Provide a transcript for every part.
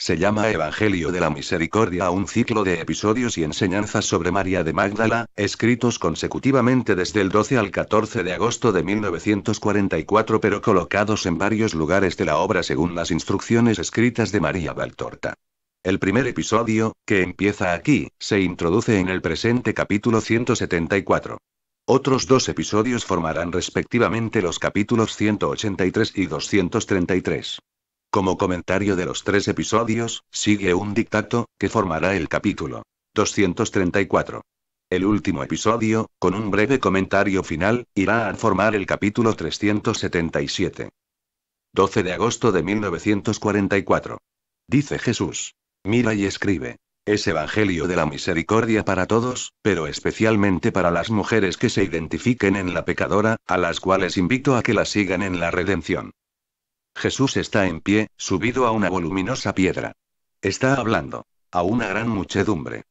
Se llama Evangelio de la Misericordia un ciclo de episodios y enseñanzas sobre María de Magdala, escritos consecutivamente desde el 12 al 14 de agosto de 1944 pero colocados en varios lugares de la obra según las instrucciones escritas de María Valtorta. El primer episodio, que empieza aquí, se introduce en el presente capítulo 174. Otros dos episodios formarán respectivamente los capítulos 183 y 233. Como comentario de los tres episodios, sigue un dictato, que formará el capítulo 234. El último episodio, con un breve comentario final, irá a formar el capítulo 377. 12 de agosto de 1944. Dice Jesús. Mira y escribe. Es Evangelio de la Misericordia para todos, pero especialmente para las mujeres que se identifiquen en la pecadora, a las cuales invito a que la sigan en la redención. Jesús está en pie, subido a una voluminosa piedra. Está hablando. A una gran muchedumbre.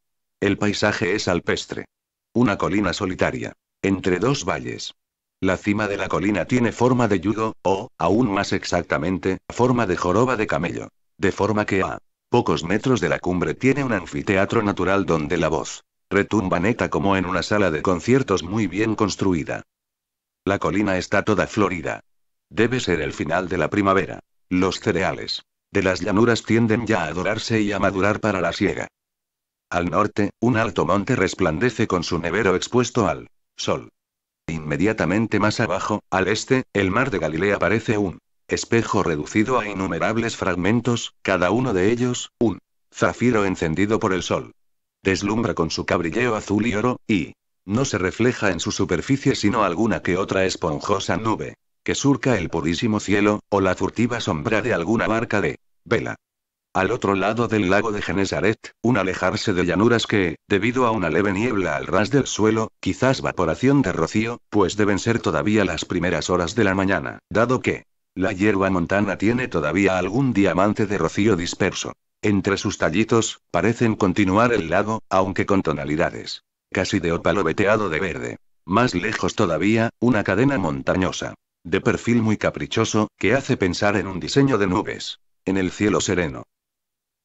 El paisaje es alpestre. Una colina solitaria. Entre dos valles. La cima de la colina tiene forma de yugo, o, aún más exactamente, forma de joroba de camello. De forma que a pocos metros de la cumbre tiene un anfiteatro natural donde la voz retumba neta como en una sala de conciertos muy bien construida. La colina está toda florida. Debe ser el final de la primavera. Los cereales de las llanuras tienden ya a dorarse y a madurar para la siega. Al norte, un alto monte resplandece con su nevero expuesto al sol. Inmediatamente más abajo, al este, el mar de Galilea parece un espejo reducido a innumerables fragmentos, cada uno de ellos, un zafiro encendido por el sol. Deslumbra con su cabrilleo azul y oro, y no se refleja en su superficie sino alguna que otra esponjosa nube surca el purísimo cielo, o la furtiva sombra de alguna barca de vela. Al otro lado del lago de Genesaret, un alejarse de llanuras que, debido a una leve niebla al ras del suelo, quizás vaporación de rocío, pues deben ser todavía las primeras horas de la mañana, dado que la hierba montana tiene todavía algún diamante de rocío disperso. Entre sus tallitos, parecen continuar el lago, aunque con tonalidades casi de opalo veteado de verde. Más lejos todavía, una cadena montañosa, de perfil muy caprichoso, que hace pensar en un diseño de nubes. En el cielo sereno.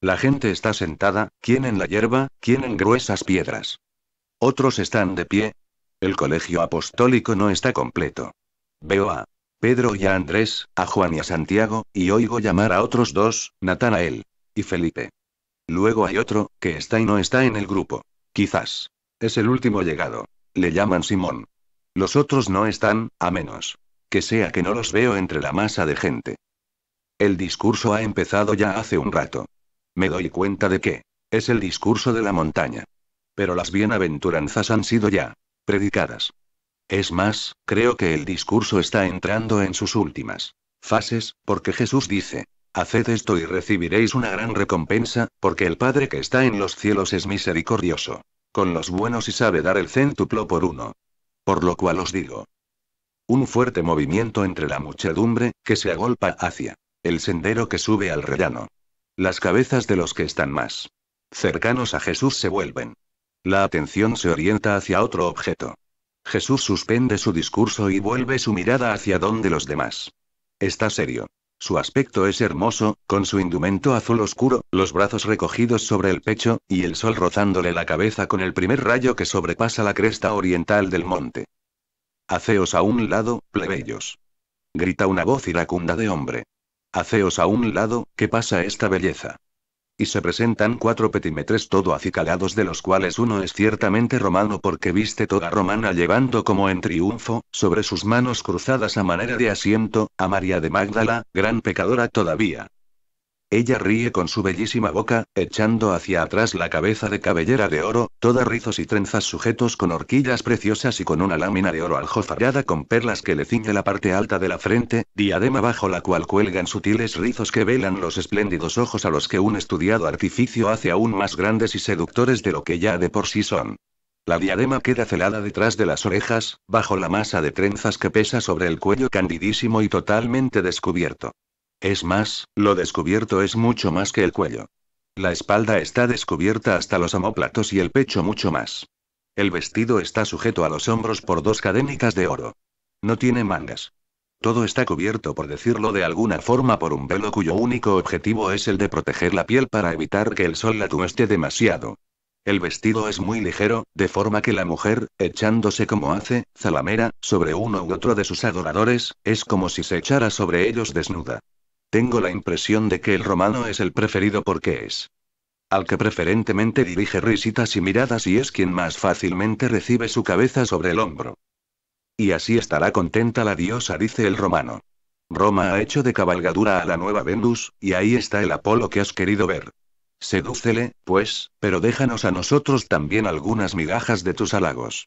La gente está sentada, quien en la hierba, quien en gruesas piedras. Otros están de pie. El colegio apostólico no está completo. Veo a Pedro y a Andrés, a Juan y a Santiago, y oigo llamar a otros dos, Natanael y Felipe. Luego hay otro, que está y no está en el grupo. Quizás. Es el último llegado. Le llaman Simón. Los otros no están, a menos que sea que no los veo entre la masa de gente. El discurso ha empezado ya hace un rato. Me doy cuenta de que es el discurso de la montaña. Pero las bienaventuranzas han sido ya predicadas. Es más, creo que el discurso está entrando en sus últimas fases, porque Jesús dice, Haced esto y recibiréis una gran recompensa, porque el Padre que está en los cielos es misericordioso. Con los buenos y sabe dar el céntuplo por uno. Por lo cual os digo, un fuerte movimiento entre la muchedumbre, que se agolpa hacia el sendero que sube al rellano. Las cabezas de los que están más cercanos a Jesús se vuelven. La atención se orienta hacia otro objeto. Jesús suspende su discurso y vuelve su mirada hacia donde los demás. Está serio. Su aspecto es hermoso, con su indumento azul oscuro, los brazos recogidos sobre el pecho, y el sol rozándole la cabeza con el primer rayo que sobrepasa la cresta oriental del monte. Haceos a un lado, plebeyos. Grita una voz iracunda de hombre. Haceos a un lado, ¿qué pasa esta belleza? Y se presentan cuatro petimetres todo acicalados de los cuales uno es ciertamente romano porque viste toda romana llevando como en triunfo, sobre sus manos cruzadas a manera de asiento, a María de Magdala, gran pecadora todavía. Ella ríe con su bellísima boca, echando hacia atrás la cabeza de cabellera de oro, toda rizos y trenzas sujetos con horquillas preciosas y con una lámina de oro aljofarada con perlas que le ciñe la parte alta de la frente, diadema bajo la cual cuelgan sutiles rizos que velan los espléndidos ojos a los que un estudiado artificio hace aún más grandes y seductores de lo que ya de por sí son. La diadema queda celada detrás de las orejas, bajo la masa de trenzas que pesa sobre el cuello candidísimo y totalmente descubierto. Es más, lo descubierto es mucho más que el cuello. La espalda está descubierta hasta los homóplatos y el pecho mucho más. El vestido está sujeto a los hombros por dos cadénicas de oro. No tiene mangas. Todo está cubierto, por decirlo de alguna forma, por un velo cuyo único objetivo es el de proteger la piel para evitar que el sol la tueste demasiado. El vestido es muy ligero, de forma que la mujer, echándose como hace, zalamera, sobre uno u otro de sus adoradores, es como si se echara sobre ellos desnuda. Tengo la impresión de que el romano es el preferido porque es al que preferentemente dirige risitas y miradas y es quien más fácilmente recibe su cabeza sobre el hombro. Y así estará contenta la diosa, dice el romano. Roma ha hecho de cabalgadura a la nueva Venus, y ahí está el Apolo que has querido ver. Sedúcele, pues, pero déjanos a nosotros también algunas migajas de tus halagos.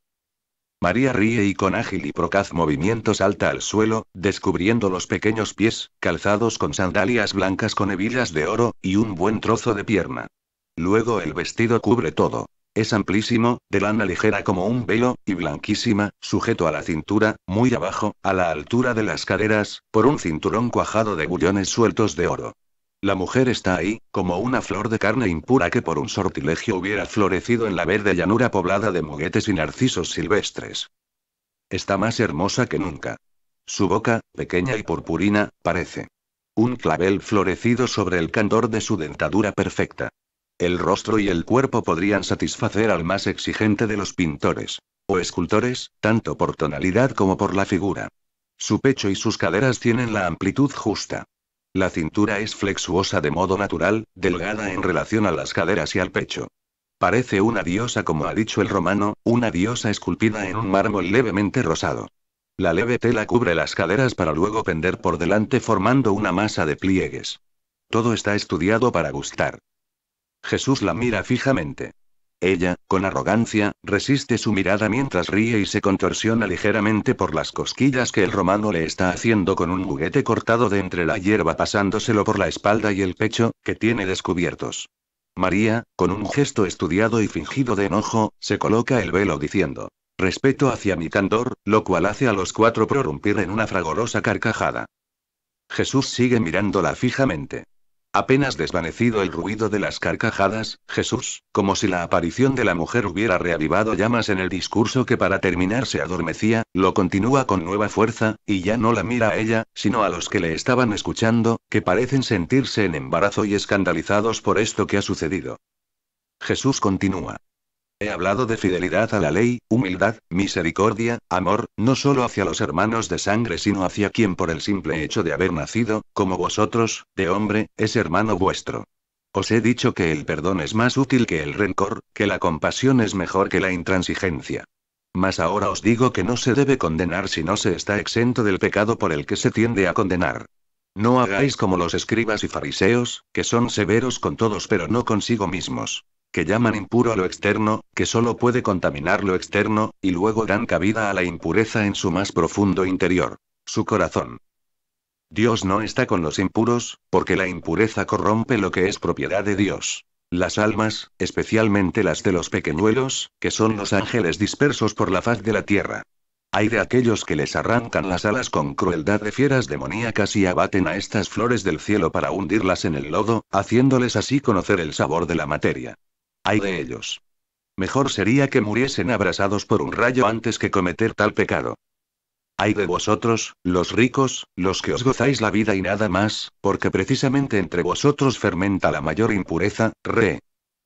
María ríe y con ágil y procaz movimiento salta al suelo, descubriendo los pequeños pies, calzados con sandalias blancas con hebillas de oro, y un buen trozo de pierna. Luego el vestido cubre todo. Es amplísimo, de lana ligera como un velo, y blanquísima, sujeto a la cintura, muy abajo, a la altura de las caderas, por un cinturón cuajado de bullones sueltos de oro. La mujer está ahí, como una flor de carne impura que por un sortilegio hubiera florecido en la verde llanura poblada de muguetes y narcisos silvestres. Está más hermosa que nunca. Su boca, pequeña y purpurina, parece un clavel florecido sobre el candor de su dentadura perfecta. El rostro y el cuerpo podrían satisfacer al más exigente de los pintores o escultores, tanto por tonalidad como por la figura. Su pecho y sus caderas tienen la amplitud justa. La cintura es flexuosa de modo natural, delgada en relación a las caderas y al pecho. Parece una diosa como ha dicho el romano, una diosa esculpida en un mármol levemente rosado. La leve tela cubre las caderas para luego pender por delante formando una masa de pliegues. Todo está estudiado para gustar. Jesús la mira fijamente. Ella, con arrogancia, resiste su mirada mientras ríe y se contorsiona ligeramente por las cosquillas que el romano le está haciendo con un juguete cortado de entre la hierba pasándoselo por la espalda y el pecho, que tiene descubiertos. María, con un gesto estudiado y fingido de enojo, se coloca el velo diciendo, respeto hacia mi candor, lo cual hace a los cuatro prorrumpir en una fragorosa carcajada. Jesús sigue mirándola fijamente. Apenas desvanecido el ruido de las carcajadas, Jesús, como si la aparición de la mujer hubiera reavivado llamas en el discurso que para terminar se adormecía, lo continúa con nueva fuerza, y ya no la mira a ella, sino a los que le estaban escuchando, que parecen sentirse en embarazo y escandalizados por esto que ha sucedido. Jesús continúa. He hablado de fidelidad a la ley, humildad, misericordia, amor, no solo hacia los hermanos de sangre, sino hacia quien por el simple hecho de haber nacido, como vosotros, de hombre, es hermano vuestro. Os he dicho que el perdón es más útil que el rencor, que la compasión es mejor que la intransigencia. Mas ahora os digo que no se debe condenar si no se está exento del pecado por el que se tiende a condenar. No hagáis como los escribas y fariseos, que son severos con todos pero no consigo mismos que llaman impuro lo externo, que solo puede contaminar lo externo, y luego dan cabida a la impureza en su más profundo interior, su corazón. Dios no está con los impuros, porque la impureza corrompe lo que es propiedad de Dios. Las almas, especialmente las de los pequeñuelos, que son los ángeles dispersos por la faz de la tierra. Hay de aquellos que les arrancan las alas con crueldad de fieras demoníacas y abaten a estas flores del cielo para hundirlas en el lodo, haciéndoles así conocer el sabor de la materia. Hay de ellos. Mejor sería que muriesen abrasados por un rayo antes que cometer tal pecado. Hay de vosotros, los ricos, los que os gozáis la vida y nada más, porque precisamente entre vosotros fermenta la mayor impureza, re.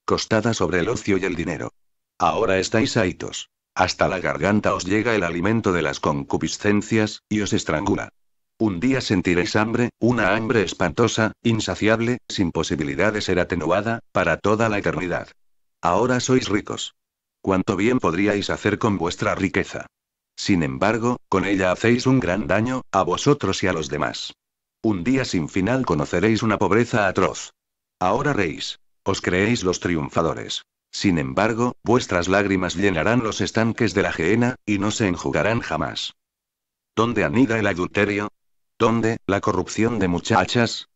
Costada sobre el ocio y el dinero. Ahora estáis aitos. Hasta la garganta os llega el alimento de las concupiscencias, y os estrangula. Un día sentiréis hambre, una hambre espantosa, insaciable, sin posibilidad de ser atenuada, para toda la eternidad. Ahora sois ricos. Cuánto bien podríais hacer con vuestra riqueza. Sin embargo, con ella hacéis un gran daño, a vosotros y a los demás. Un día sin final conoceréis una pobreza atroz. Ahora reís. Os creéis los triunfadores. Sin embargo, vuestras lágrimas llenarán los estanques de la gehenna, y no se enjugarán jamás. ¿Dónde anida el adulterio? ¿Dónde, la corrupción de muchachas?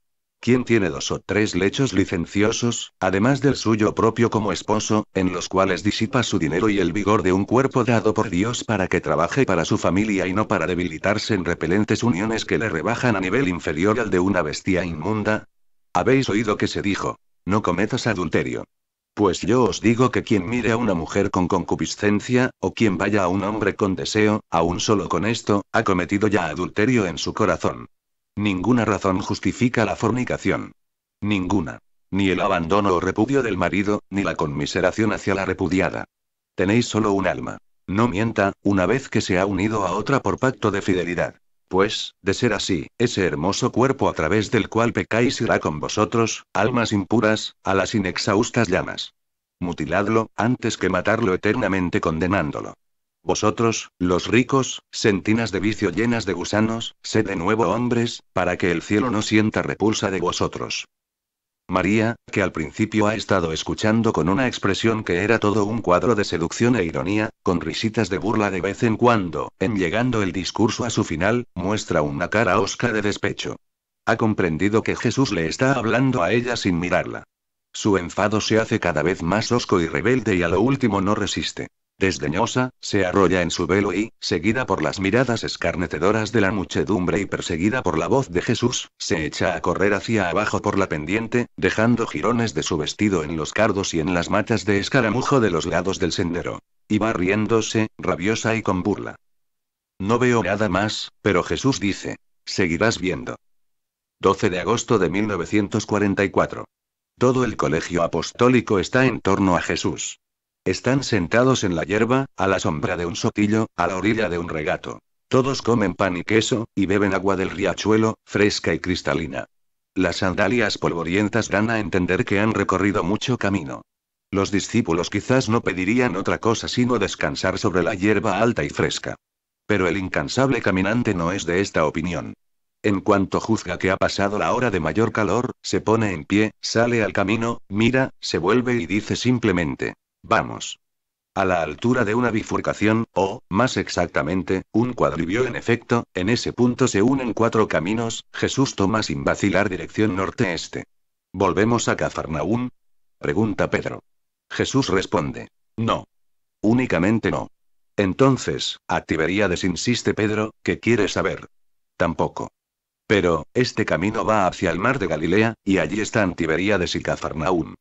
¿Quién tiene dos o tres lechos licenciosos, además del suyo propio como esposo, en los cuales disipa su dinero y el vigor de un cuerpo dado por Dios para que trabaje para su familia y no para debilitarse en repelentes uniones que le rebajan a nivel inferior al de una bestia inmunda? Habéis oído que se dijo, no cometas adulterio. Pues yo os digo que quien mire a una mujer con concupiscencia, o quien vaya a un hombre con deseo, aún solo con esto, ha cometido ya adulterio en su corazón. Ninguna razón justifica la fornicación. Ninguna. Ni el abandono o repudio del marido, ni la conmiseración hacia la repudiada. Tenéis solo un alma. No mienta, una vez que se ha unido a otra por pacto de fidelidad. Pues, de ser así, ese hermoso cuerpo a través del cual pecáis irá con vosotros, almas impuras, a las inexhaustas llamas. Mutiladlo, antes que matarlo eternamente condenándolo. Vosotros, los ricos, sentinas de vicio llenas de gusanos, sed de nuevo hombres, para que el cielo no sienta repulsa de vosotros. María, que al principio ha estado escuchando con una expresión que era todo un cuadro de seducción e ironía, con risitas de burla de vez en cuando, en llegando el discurso a su final, muestra una cara osca de despecho. Ha comprendido que Jesús le está hablando a ella sin mirarla. Su enfado se hace cada vez más osco y rebelde y a lo último no resiste. Desdeñosa, se arrolla en su velo y, seguida por las miradas escarnecedoras de la muchedumbre y perseguida por la voz de Jesús, se echa a correr hacia abajo por la pendiente, dejando jirones de su vestido en los cardos y en las matas de escaramujo de los lados del sendero. Y va riéndose, rabiosa y con burla. No veo nada más, pero Jesús dice, seguirás viendo. 12 de agosto de 1944. Todo el colegio apostólico está en torno a Jesús. Están sentados en la hierba, a la sombra de un sotillo, a la orilla de un regato. Todos comen pan y queso, y beben agua del riachuelo, fresca y cristalina. Las sandalias polvorientas dan a entender que han recorrido mucho camino. Los discípulos quizás no pedirían otra cosa sino descansar sobre la hierba alta y fresca. Pero el incansable caminante no es de esta opinión. En cuanto juzga que ha pasado la hora de mayor calor, se pone en pie, sale al camino, mira, se vuelve y dice simplemente, Vamos. A la altura de una bifurcación, o, más exactamente, un cuadrivio en efecto, en ese punto se unen cuatro caminos, Jesús toma sin vacilar dirección norte-este. ¿Volvemos a Cafarnaún? Pregunta Pedro. Jesús responde. No. Únicamente no. Entonces, a Tiberíades insiste Pedro, que quiere saber. Tampoco. Pero, este camino va hacia el mar de Galilea, y allí están Tiberíades y Cafarnaúm.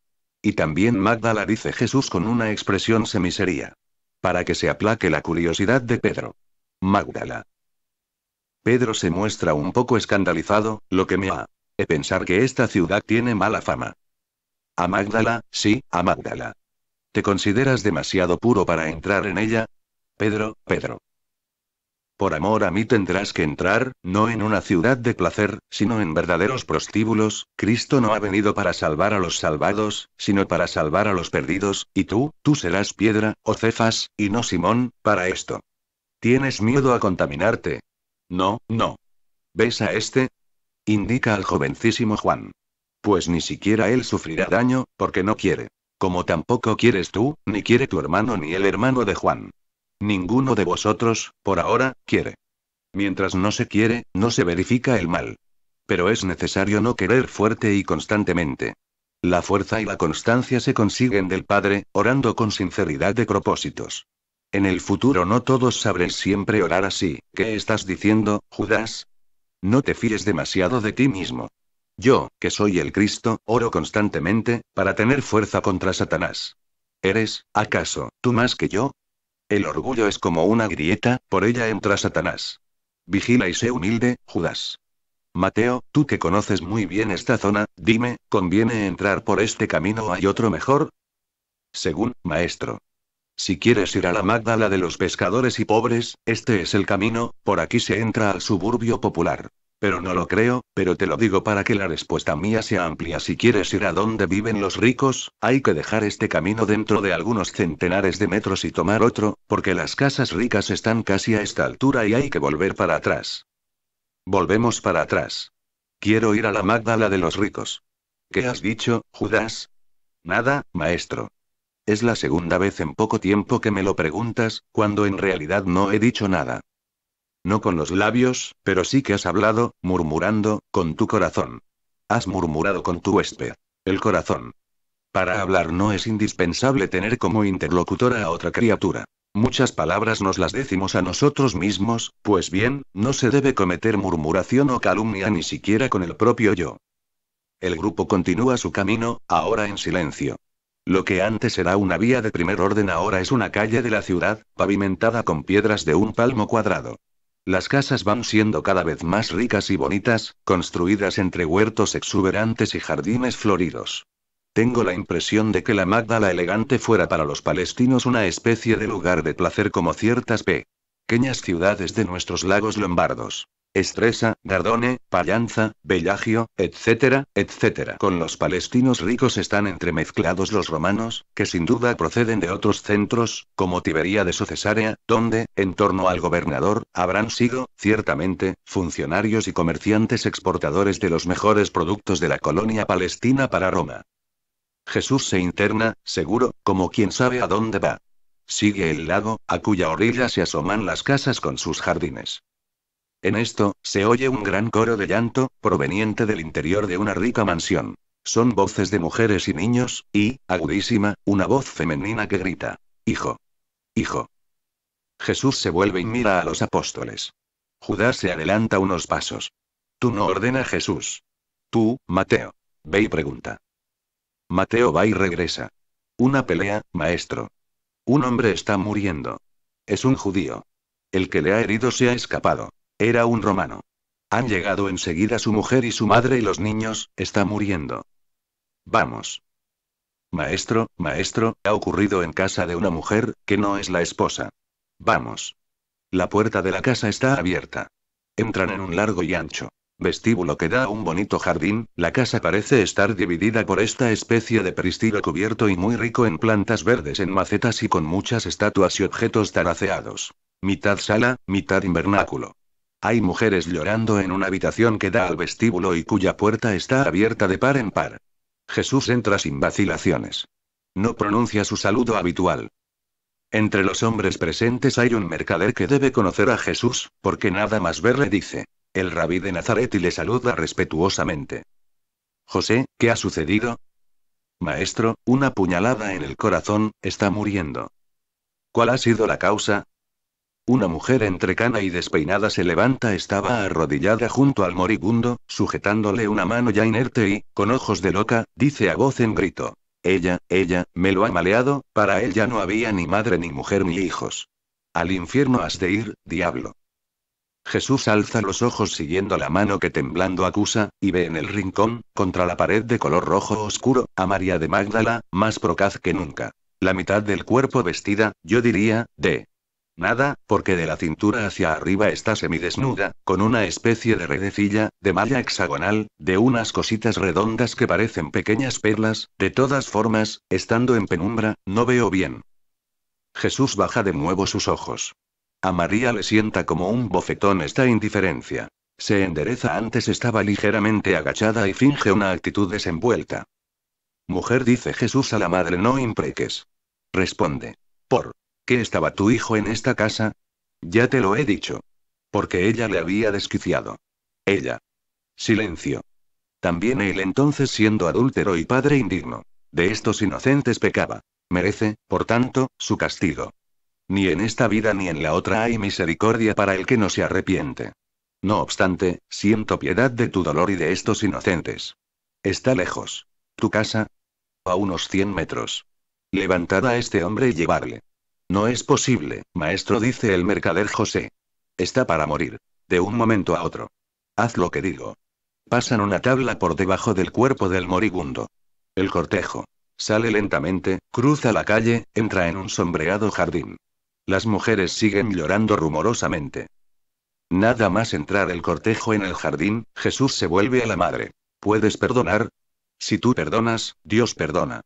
Y también Magdala dice Jesús con una expresión semisería. Para que se aplaque la curiosidad de Pedro. Magdala. Pedro se muestra un poco escandalizado, lo que me ha de pensar que esta ciudad tiene mala fama. A Magdala, sí, a Magdala. ¿Te consideras demasiado puro para entrar en ella? Pedro, Pedro. Por amor a mí tendrás que entrar, no en una ciudad de placer, sino en verdaderos prostíbulos, Cristo no ha venido para salvar a los salvados, sino para salvar a los perdidos, y tú, tú serás piedra, o cefas, y no Simón, para esto. ¿Tienes miedo a contaminarte? No, no. ¿Ves a este? Indica al jovencísimo Juan. Pues ni siquiera él sufrirá daño, porque no quiere. Como tampoco quieres tú, ni quiere tu hermano ni el hermano de Juan. Ninguno de vosotros, por ahora, quiere. Mientras no se quiere, no se verifica el mal. Pero es necesario no querer fuerte y constantemente. La fuerza y la constancia se consiguen del Padre, orando con sinceridad de propósitos. En el futuro no todos sabréis siempre orar así. ¿Qué estás diciendo, Judas? No te fíes demasiado de ti mismo. Yo, que soy el Cristo, oro constantemente, para tener fuerza contra Satanás. ¿Eres, acaso, tú más que yo? El orgullo es como una grieta, por ella entra Satanás. Vigila y sé humilde, Judas. Mateo, tú que conoces muy bien esta zona, dime, ¿conviene entrar por este camino o hay otro mejor? Según, maestro. Si quieres ir a la Magdala de los pescadores y pobres, este es el camino, por aquí se entra al suburbio popular pero no lo creo, pero te lo digo para que la respuesta mía sea amplia. Si quieres ir a donde viven los ricos, hay que dejar este camino dentro de algunos centenares de metros y tomar otro, porque las casas ricas están casi a esta altura y hay que volver para atrás. Volvemos para atrás. Quiero ir a la Magdala de los ricos. ¿Qué has dicho, Judas? Nada, maestro. Es la segunda vez en poco tiempo que me lo preguntas, cuando en realidad no he dicho nada. No con los labios, pero sí que has hablado, murmurando, con tu corazón. Has murmurado con tu huésped. El corazón. Para hablar no es indispensable tener como interlocutora a otra criatura. Muchas palabras nos las decimos a nosotros mismos, pues bien, no se debe cometer murmuración o calumnia ni siquiera con el propio yo. El grupo continúa su camino, ahora en silencio. Lo que antes era una vía de primer orden ahora es una calle de la ciudad, pavimentada con piedras de un palmo cuadrado. Las casas van siendo cada vez más ricas y bonitas, construidas entre huertos exuberantes y jardines floridos. Tengo la impresión de que la Magdala elegante fuera para los palestinos una especie de lugar de placer como ciertas pequeñas ciudades de nuestros lagos lombardos. Estresa, Dardone, Pallanza, Bellagio, etcétera, etcétera. Con los palestinos ricos están entremezclados los romanos, que sin duda proceden de otros centros, como Tibería su Cesárea, donde, en torno al gobernador, habrán sido, ciertamente, funcionarios y comerciantes exportadores de los mejores productos de la colonia palestina para Roma. Jesús se interna, seguro, como quien sabe a dónde va. Sigue el lago, a cuya orilla se asoman las casas con sus jardines. En esto, se oye un gran coro de llanto, proveniente del interior de una rica mansión. Son voces de mujeres y niños, y, agudísima, una voz femenina que grita. Hijo. Hijo. Jesús se vuelve y mira a los apóstoles. Judá se adelanta unos pasos. Tú no ordena Jesús. Tú, Mateo. Ve y pregunta. Mateo va y regresa. Una pelea, maestro. Un hombre está muriendo. Es un judío. El que le ha herido se ha escapado. Era un romano. Han llegado enseguida su mujer y su madre y los niños, está muriendo. Vamos. Maestro, maestro, ha ocurrido en casa de una mujer, que no es la esposa. Vamos. La puerta de la casa está abierta. Entran en un largo y ancho vestíbulo que da a un bonito jardín, la casa parece estar dividida por esta especie de peristilo cubierto y muy rico en plantas verdes en macetas y con muchas estatuas y objetos taraceados. Mitad sala, mitad invernáculo. Hay mujeres llorando en una habitación que da al vestíbulo y cuya puerta está abierta de par en par. Jesús entra sin vacilaciones. No pronuncia su saludo habitual. Entre los hombres presentes hay un mercader que debe conocer a Jesús, porque nada más verle dice, el rabí de Nazaret y le saluda respetuosamente. José, ¿qué ha sucedido? Maestro, una puñalada en el corazón, está muriendo. ¿Cuál ha sido la causa? Una mujer entrecana y despeinada se levanta, estaba arrodillada junto al moribundo, sujetándole una mano ya inerte y, con ojos de loca, dice a voz en grito. Ella, ella, me lo ha maleado, para él ya no había ni madre ni mujer ni hijos. Al infierno has de ir, diablo. Jesús alza los ojos siguiendo la mano que temblando acusa, y ve en el rincón, contra la pared de color rojo oscuro, a María de Magdala, más procaz que nunca. La mitad del cuerpo vestida, yo diría, de Nada, porque de la cintura hacia arriba está semidesnuda, con una especie de redecilla, de malla hexagonal, de unas cositas redondas que parecen pequeñas perlas, de todas formas, estando en penumbra, no veo bien. Jesús baja de nuevo sus ojos. A María le sienta como un bofetón esta indiferencia. Se endereza antes estaba ligeramente agachada y finge una actitud desenvuelta. Mujer dice Jesús a la madre no impreques. Responde. Por qué estaba tu hijo en esta casa? Ya te lo he dicho. Porque ella le había desquiciado. Ella. Silencio. También él entonces siendo adúltero y padre indigno. De estos inocentes pecaba. Merece, por tanto, su castigo. Ni en esta vida ni en la otra hay misericordia para el que no se arrepiente. No obstante, siento piedad de tu dolor y de estos inocentes. Está lejos. Tu casa. A unos 100 metros. Levantad a este hombre y llevarle. No es posible, maestro, dice el mercader José. Está para morir. De un momento a otro. Haz lo que digo. Pasan una tabla por debajo del cuerpo del moribundo. El cortejo. Sale lentamente, cruza la calle, entra en un sombreado jardín. Las mujeres siguen llorando rumorosamente. Nada más entrar el cortejo en el jardín, Jesús se vuelve a la madre. ¿Puedes perdonar? Si tú perdonas, Dios perdona.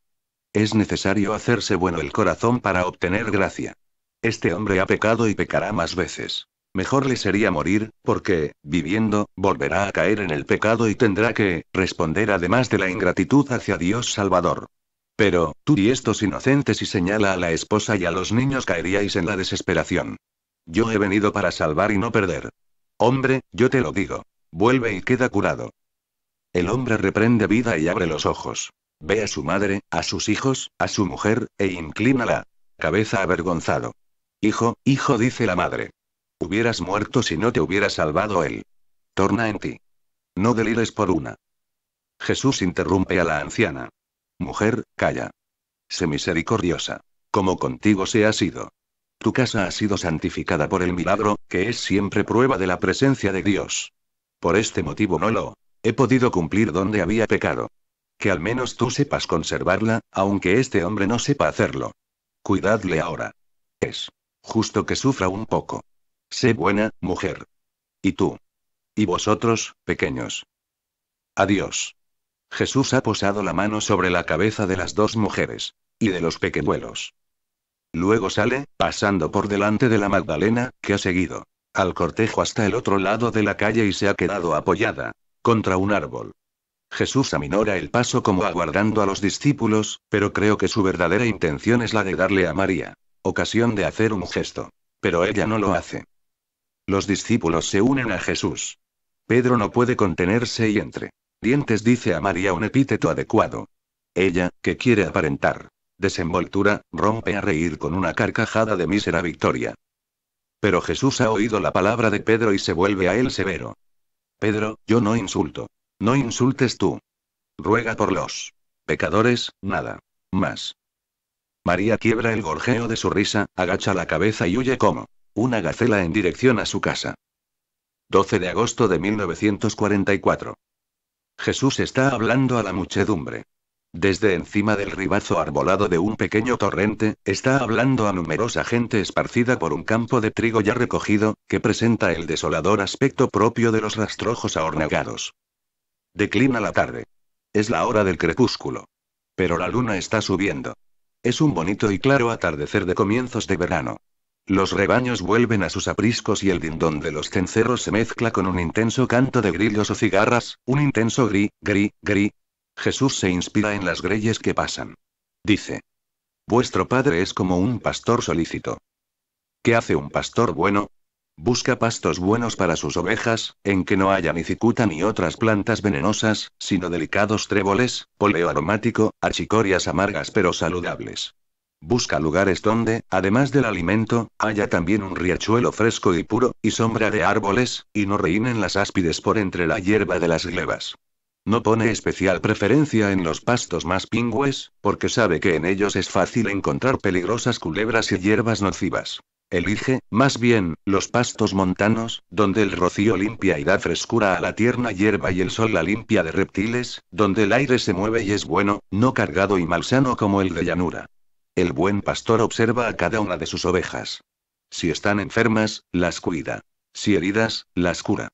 Es necesario hacerse bueno el corazón para obtener gracia. Este hombre ha pecado y pecará más veces. Mejor le sería morir, porque, viviendo, volverá a caer en el pecado y tendrá que, responder además de la ingratitud hacia Dios Salvador. Pero, tú y estos inocentes y señala a la esposa y a los niños caeríais en la desesperación. Yo he venido para salvar y no perder. Hombre, yo te lo digo. Vuelve y queda curado. El hombre reprende vida y abre los ojos. Ve a su madre, a sus hijos, a su mujer, e inclínala. cabeza avergonzado. Hijo, hijo, dice la madre. Hubieras muerto si no te hubiera salvado él. Torna en ti. No delires por una. Jesús interrumpe a la anciana. Mujer, calla. Sé misericordiosa. Como contigo se ha sido. Tu casa ha sido santificada por el milagro, que es siempre prueba de la presencia de Dios. Por este motivo no lo he podido cumplir donde había pecado. Que al menos tú sepas conservarla, aunque este hombre no sepa hacerlo. Cuidadle ahora. Es justo que sufra un poco. Sé buena, mujer. Y tú. Y vosotros, pequeños. Adiós. Jesús ha posado la mano sobre la cabeza de las dos mujeres. Y de los pequeñuelos. Luego sale, pasando por delante de la Magdalena, que ha seguido al cortejo hasta el otro lado de la calle y se ha quedado apoyada contra un árbol. Jesús aminora el paso como aguardando a los discípulos, pero creo que su verdadera intención es la de darle a María ocasión de hacer un gesto. Pero ella no lo hace. Los discípulos se unen a Jesús. Pedro no puede contenerse y entre dientes dice a María un epíteto adecuado. Ella, que quiere aparentar desenvoltura, rompe a reír con una carcajada de mísera victoria. Pero Jesús ha oído la palabra de Pedro y se vuelve a él severo. Pedro, yo no insulto. No insultes tú. Ruega por los pecadores, nada más. María quiebra el gorjeo de su risa, agacha la cabeza y huye como una gacela en dirección a su casa. 12 de agosto de 1944. Jesús está hablando a la muchedumbre. Desde encima del ribazo arbolado de un pequeño torrente, está hablando a numerosa gente esparcida por un campo de trigo ya recogido, que presenta el desolador aspecto propio de los rastrojos ahornagados. Declina la tarde. Es la hora del crepúsculo. Pero la luna está subiendo. Es un bonito y claro atardecer de comienzos de verano. Los rebaños vuelven a sus apriscos y el dindón de los cencerros se mezcla con un intenso canto de grillos o cigarras, un intenso gri, gri, gri. Jesús se inspira en las greyes que pasan. Dice. Vuestro padre es como un pastor solícito. ¿Qué hace un pastor bueno? Busca pastos buenos para sus ovejas, en que no haya ni cicuta ni otras plantas venenosas, sino delicados tréboles, poleo aromático, achicorias amargas pero saludables. Busca lugares donde, además del alimento, haya también un riachuelo fresco y puro, y sombra de árboles, y no reinen las áspides por entre la hierba de las glebas. No pone especial preferencia en los pastos más pingües, porque sabe que en ellos es fácil encontrar peligrosas culebras y hierbas nocivas. Elige, más bien, los pastos montanos, donde el rocío limpia y da frescura a la tierna hierba y el sol la limpia de reptiles, donde el aire se mueve y es bueno, no cargado y malsano como el de llanura. El buen pastor observa a cada una de sus ovejas. Si están enfermas, las cuida. Si heridas, las cura.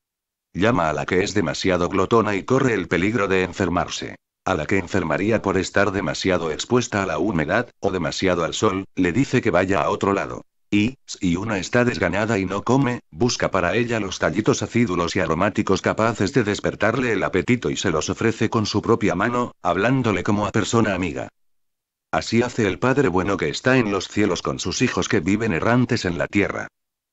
Llama a la que es demasiado glotona y corre el peligro de enfermarse a la que enfermaría por estar demasiado expuesta a la humedad, o demasiado al sol, le dice que vaya a otro lado. Y, si una está desganada y no come, busca para ella los tallitos acídulos y aromáticos capaces de despertarle el apetito y se los ofrece con su propia mano, hablándole como a persona amiga. Así hace el Padre bueno que está en los cielos con sus hijos que viven errantes en la tierra.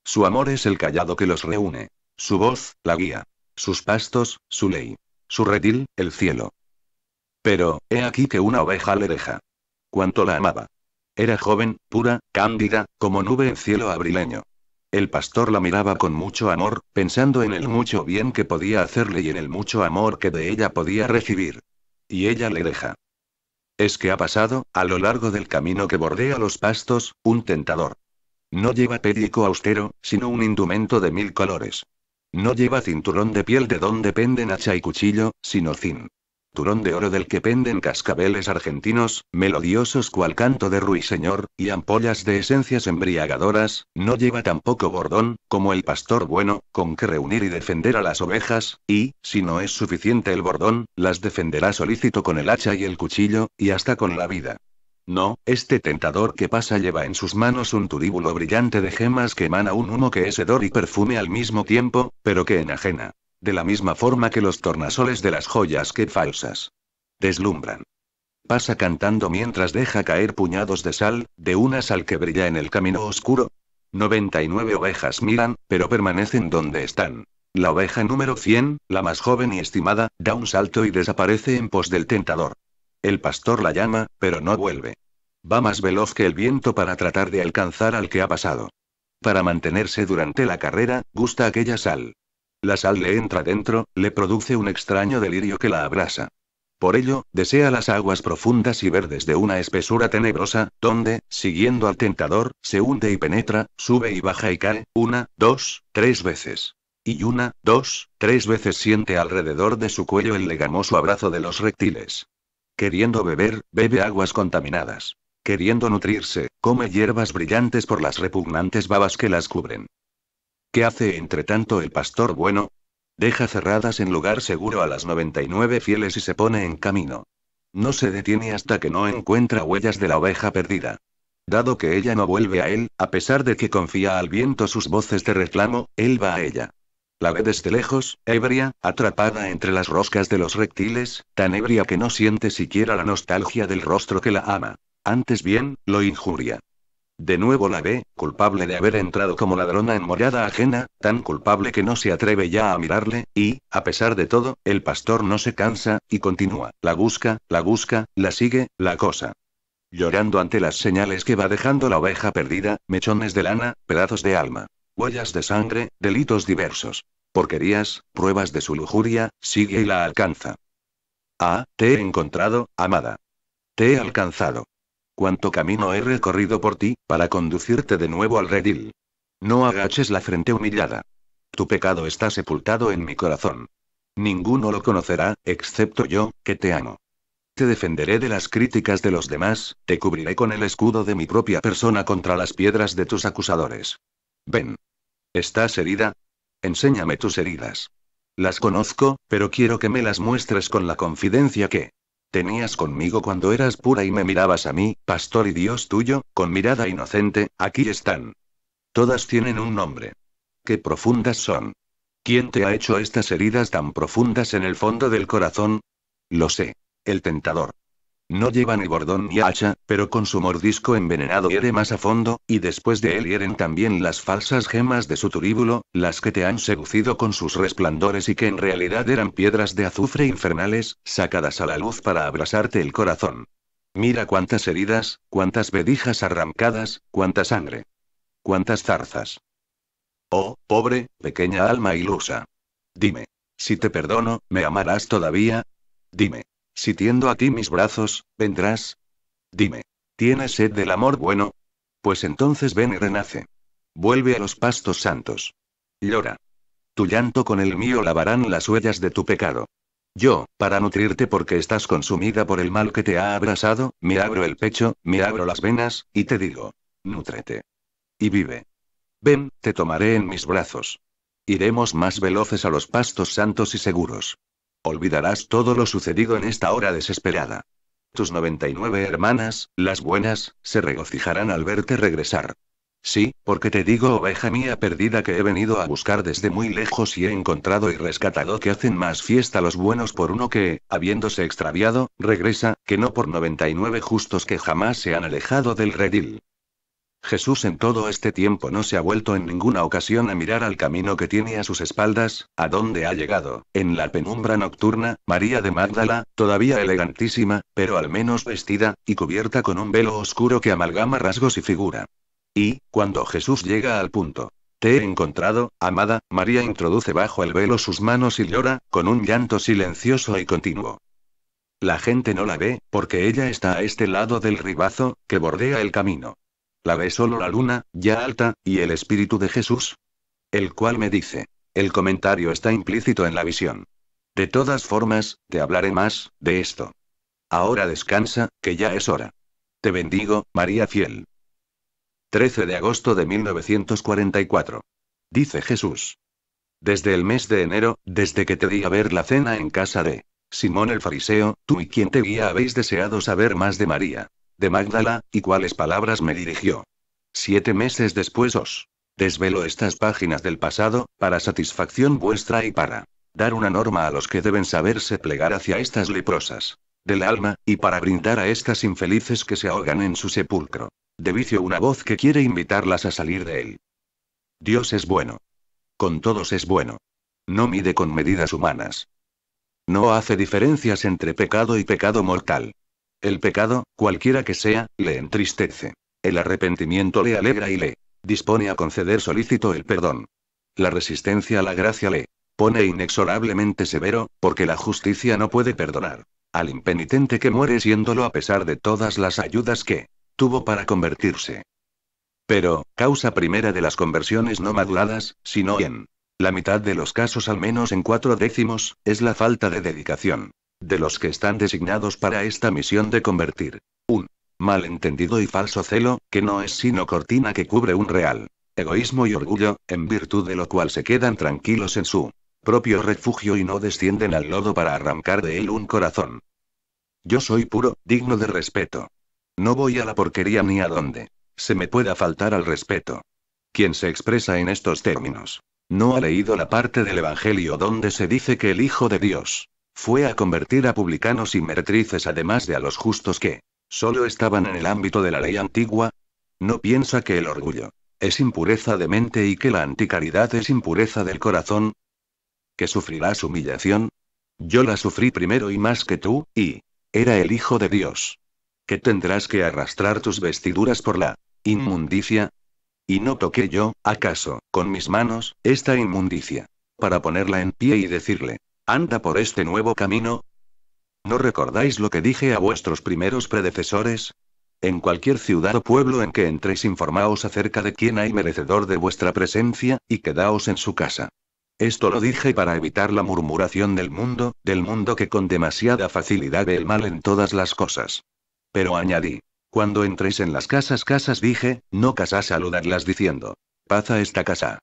Su amor es el callado que los reúne. Su voz, la guía. Sus pastos, su ley. Su redil, el cielo. Pero, he aquí que una oveja le deja. Cuanto la amaba. Era joven, pura, cándida, como nube en cielo abrileño. El pastor la miraba con mucho amor, pensando en el mucho bien que podía hacerle y en el mucho amor que de ella podía recibir. Y ella le deja. Es que ha pasado, a lo largo del camino que bordea los pastos, un tentador. No lleva pédico austero, sino un indumento de mil colores. No lleva cinturón de piel de donde penden hacha y cuchillo, sino zinc turón de oro del que penden cascabeles argentinos, melodiosos cual canto de ruiseñor, y ampollas de esencias embriagadoras, no lleva tampoco bordón, como el pastor bueno, con que reunir y defender a las ovejas, y, si no es suficiente el bordón, las defenderá solícito con el hacha y el cuchillo, y hasta con la vida. No, este tentador que pasa lleva en sus manos un turíbulo brillante de gemas que emana un humo que es hedor y perfume al mismo tiempo, pero que enajena de la misma forma que los tornasoles de las joyas que falsas. Deslumbran. Pasa cantando mientras deja caer puñados de sal, de una sal que brilla en el camino oscuro. 99 ovejas miran, pero permanecen donde están. La oveja número 100, la más joven y estimada, da un salto y desaparece en pos del tentador. El pastor la llama, pero no vuelve. Va más veloz que el viento para tratar de alcanzar al que ha pasado. Para mantenerse durante la carrera, gusta aquella sal. La sal le entra dentro, le produce un extraño delirio que la abrasa. Por ello, desea las aguas profundas y verdes de una espesura tenebrosa, donde, siguiendo al tentador, se hunde y penetra, sube y baja y cae, una, dos, tres veces. Y una, dos, tres veces siente alrededor de su cuello el legamoso abrazo de los reptiles. Queriendo beber, bebe aguas contaminadas. Queriendo nutrirse, come hierbas brillantes por las repugnantes babas que las cubren. ¿Qué hace tanto el pastor bueno? Deja cerradas en lugar seguro a las 99 fieles y se pone en camino. No se detiene hasta que no encuentra huellas de la oveja perdida. Dado que ella no vuelve a él, a pesar de que confía al viento sus voces de reclamo, él va a ella. La ve desde lejos, ebria, atrapada entre las roscas de los reptiles, tan ebria que no siente siquiera la nostalgia del rostro que la ama. Antes bien, lo injuria. De nuevo la ve, culpable de haber entrado como ladrona en morada ajena, tan culpable que no se atreve ya a mirarle, y, a pesar de todo, el pastor no se cansa, y continúa, la busca, la busca, la sigue, la cosa. Llorando ante las señales que va dejando la oveja perdida, mechones de lana, pedazos de alma, huellas de sangre, delitos diversos. Porquerías, pruebas de su lujuria, sigue y la alcanza. Ah, te he encontrado, amada. Te he alcanzado cuánto camino he recorrido por ti, para conducirte de nuevo al redil. No agaches la frente humillada. Tu pecado está sepultado en mi corazón. Ninguno lo conocerá, excepto yo, que te amo. Te defenderé de las críticas de los demás, te cubriré con el escudo de mi propia persona contra las piedras de tus acusadores. Ven. ¿Estás herida? Enséñame tus heridas. Las conozco, pero quiero que me las muestres con la confidencia que, Tenías conmigo cuando eras pura y me mirabas a mí, pastor y Dios tuyo, con mirada inocente, aquí están. Todas tienen un nombre. Qué profundas son. ¿Quién te ha hecho estas heridas tan profundas en el fondo del corazón? Lo sé. El tentador. No lleva ni bordón ni hacha, pero con su mordisco envenenado hiere más a fondo, y después de él hieren también las falsas gemas de su turíbulo, las que te han seducido con sus resplandores y que en realidad eran piedras de azufre infernales, sacadas a la luz para abrasarte el corazón. Mira cuántas heridas, cuántas vedijas arrancadas, cuánta sangre. Cuántas zarzas. Oh, pobre, pequeña alma ilusa. Dime. Si te perdono, ¿me amarás todavía? Dime. Si tiendo a ti mis brazos, ¿vendrás? Dime. ¿Tienes sed del amor bueno? Pues entonces ven y renace. Vuelve a los pastos santos. Llora. Tu llanto con el mío lavarán las huellas de tu pecado. Yo, para nutrirte porque estás consumida por el mal que te ha abrasado, me abro el pecho, me abro las venas, y te digo, nútrete. Y vive. Ven, te tomaré en mis brazos. Iremos más veloces a los pastos santos y seguros. Olvidarás todo lo sucedido en esta hora desesperada. Tus 99 hermanas, las buenas, se regocijarán al verte regresar. Sí, porque te digo, oveja mía perdida, que he venido a buscar desde muy lejos y he encontrado y rescatado que hacen más fiesta los buenos por uno que, habiéndose extraviado, regresa, que no por 99 justos que jamás se han alejado del redil. Jesús en todo este tiempo no se ha vuelto en ninguna ocasión a mirar al camino que tiene a sus espaldas, a donde ha llegado. En la penumbra nocturna, María de Magdala, todavía elegantísima, pero al menos vestida, y cubierta con un velo oscuro que amalgama rasgos y figura. Y, cuando Jesús llega al punto, te he encontrado, amada, María introduce bajo el velo sus manos y llora, con un llanto silencioso y continuo. La gente no la ve, porque ella está a este lado del ribazo, que bordea el camino. La ve solo la luna, ya alta, y el espíritu de Jesús. El cual me dice. El comentario está implícito en la visión. De todas formas, te hablaré más, de esto. Ahora descansa, que ya es hora. Te bendigo, María fiel. 13 de agosto de 1944. Dice Jesús. Desde el mes de enero, desde que te di a ver la cena en casa de Simón el Fariseo, tú y quien te guía habéis deseado saber más de María de Magdala, y cuáles palabras me dirigió. Siete meses después os desvelo estas páginas del pasado, para satisfacción vuestra y para dar una norma a los que deben saberse plegar hacia estas leprosas del alma, y para brindar a estas infelices que se ahogan en su sepulcro. De vicio una voz que quiere invitarlas a salir de él. Dios es bueno. Con todos es bueno. No mide con medidas humanas. No hace diferencias entre pecado y pecado mortal. El pecado, cualquiera que sea, le entristece. El arrepentimiento le alegra y le dispone a conceder solícito el perdón. La resistencia a la gracia le pone inexorablemente severo, porque la justicia no puede perdonar al impenitente que muere siéndolo a pesar de todas las ayudas que tuvo para convertirse. Pero, causa primera de las conversiones no maduradas, sino en la mitad de los casos al menos en cuatro décimos, es la falta de dedicación de los que están designados para esta misión de convertir un malentendido y falso celo, que no es sino cortina que cubre un real egoísmo y orgullo, en virtud de lo cual se quedan tranquilos en su propio refugio y no descienden al lodo para arrancar de él un corazón. Yo soy puro, digno de respeto. No voy a la porquería ni a donde se me pueda faltar al respeto. Quien se expresa en estos términos, no ha leído la parte del Evangelio donde se dice que el Hijo de Dios fue a convertir a publicanos y meretrices además de a los justos que solo estaban en el ámbito de la ley antigua. No piensa que el orgullo es impureza de mente y que la anticaridad es impureza del corazón. Que sufrirás humillación. Yo la sufrí primero y más que tú, y era el Hijo de Dios. Que tendrás que arrastrar tus vestiduras por la inmundicia. Y no toqué yo, acaso, con mis manos, esta inmundicia, para ponerla en pie y decirle, ¿Anda por este nuevo camino? ¿No recordáis lo que dije a vuestros primeros predecesores? En cualquier ciudad o pueblo en que entréis informaos acerca de quién hay merecedor de vuestra presencia, y quedaos en su casa. Esto lo dije para evitar la murmuración del mundo, del mundo que con demasiada facilidad ve el mal en todas las cosas. Pero añadí, cuando entréis en las casas casas dije, no casas saludarlas diciendo, paz a esta casa.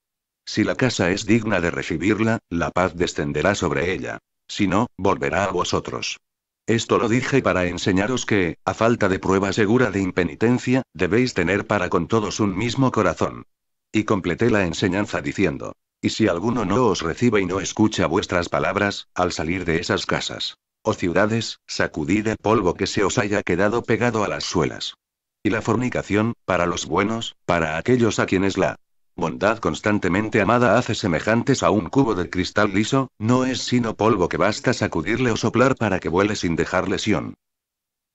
Si la casa es digna de recibirla, la paz descenderá sobre ella. Si no, volverá a vosotros. Esto lo dije para enseñaros que, a falta de prueba segura de impenitencia, debéis tener para con todos un mismo corazón. Y completé la enseñanza diciendo, y si alguno no os recibe y no escucha vuestras palabras, al salir de esas casas, o ciudades, sacudid el polvo que se os haya quedado pegado a las suelas. Y la fornicación, para los buenos, para aquellos a quienes la bondad constantemente amada hace semejantes a un cubo de cristal liso, no es sino polvo que basta sacudirle o soplar para que vuele sin dejar lesión.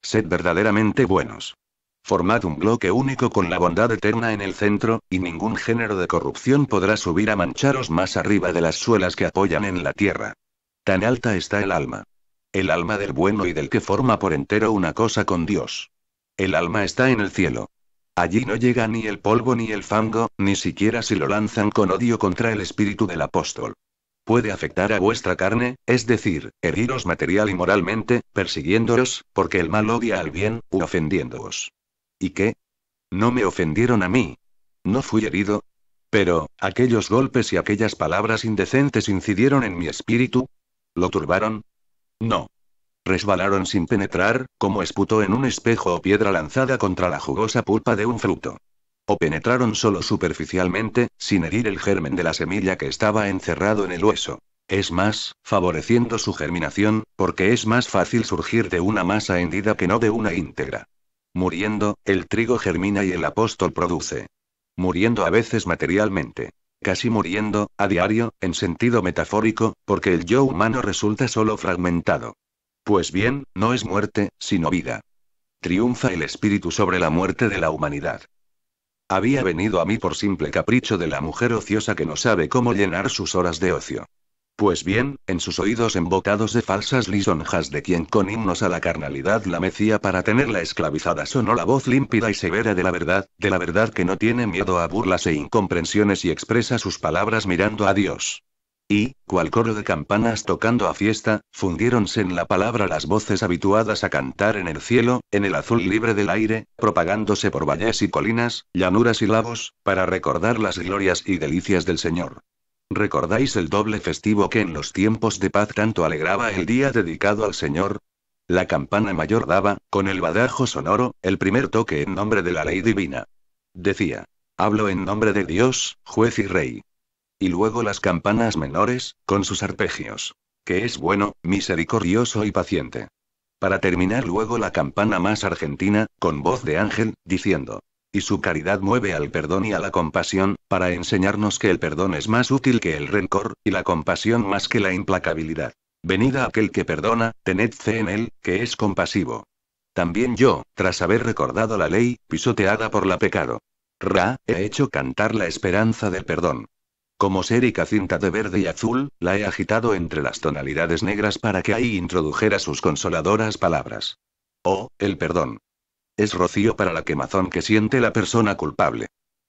Sed verdaderamente buenos. Formad un bloque único con la bondad eterna en el centro, y ningún género de corrupción podrá subir a mancharos más arriba de las suelas que apoyan en la tierra. Tan alta está el alma. El alma del bueno y del que forma por entero una cosa con Dios. El alma está en el cielo. Allí no llega ni el polvo ni el fango, ni siquiera si lo lanzan con odio contra el espíritu del apóstol. Puede afectar a vuestra carne, es decir, heriros material y moralmente, persiguiéndoos, porque el mal odia al bien, u ofendiéndoos. ¿Y qué? No me ofendieron a mí. No fui herido. Pero, aquellos golpes y aquellas palabras indecentes incidieron en mi espíritu. ¿Lo turbaron? No resbalaron sin penetrar, como esputo en un espejo o piedra lanzada contra la jugosa pulpa de un fruto. O penetraron solo superficialmente, sin herir el germen de la semilla que estaba encerrado en el hueso. Es más, favoreciendo su germinación, porque es más fácil surgir de una masa hendida que no de una íntegra. Muriendo, el trigo germina y el apóstol produce. Muriendo a veces materialmente casi muriendo, a diario, en sentido metafórico, porque el yo humano resulta solo fragmentado. Pues bien, no es muerte, sino vida. Triunfa el espíritu sobre la muerte de la humanidad. Había venido a mí por simple capricho de la mujer ociosa que no sabe cómo llenar sus horas de ocio. Pues bien, en sus oídos embotados de falsas lisonjas de quien con himnos a la carnalidad la mecía para tenerla esclavizada sonó la voz límpida y severa de la verdad, de la verdad que no tiene miedo a burlas e incomprensiones y expresa sus palabras mirando a Dios. Y, cual coro de campanas tocando a fiesta, fundiéronse en la palabra las voces habituadas a cantar en el cielo, en el azul libre del aire, propagándose por valles y colinas, llanuras y lagos, para recordar las glorias y delicias del Señor. ¿Recordáis el doble festivo que en los tiempos de paz tanto alegraba el día dedicado al Señor? La campana mayor daba, con el badajo sonoro, el primer toque en nombre de la ley divina. Decía, hablo en nombre de Dios, juez y rey. Y luego las campanas menores, con sus arpegios. Que es bueno, misericordioso y paciente. Para terminar luego la campana más argentina, con voz de ángel, diciendo. Y su caridad mueve al perdón y a la compasión, para enseñarnos que el perdón es más útil que el rencor, y la compasión más que la implacabilidad. Venid aquel que perdona, tened fe en él, que es compasivo. También yo, tras haber recordado la ley, pisoteada por la pecado. Ra, he hecho cantar la esperanza del perdón. Como sérica cinta de verde y azul, la he agitado entre las tonalidades negras para que ahí introdujera sus consoladoras palabras. Oh, el perdón. Es rocío para la quemazón que siente la persona culpable.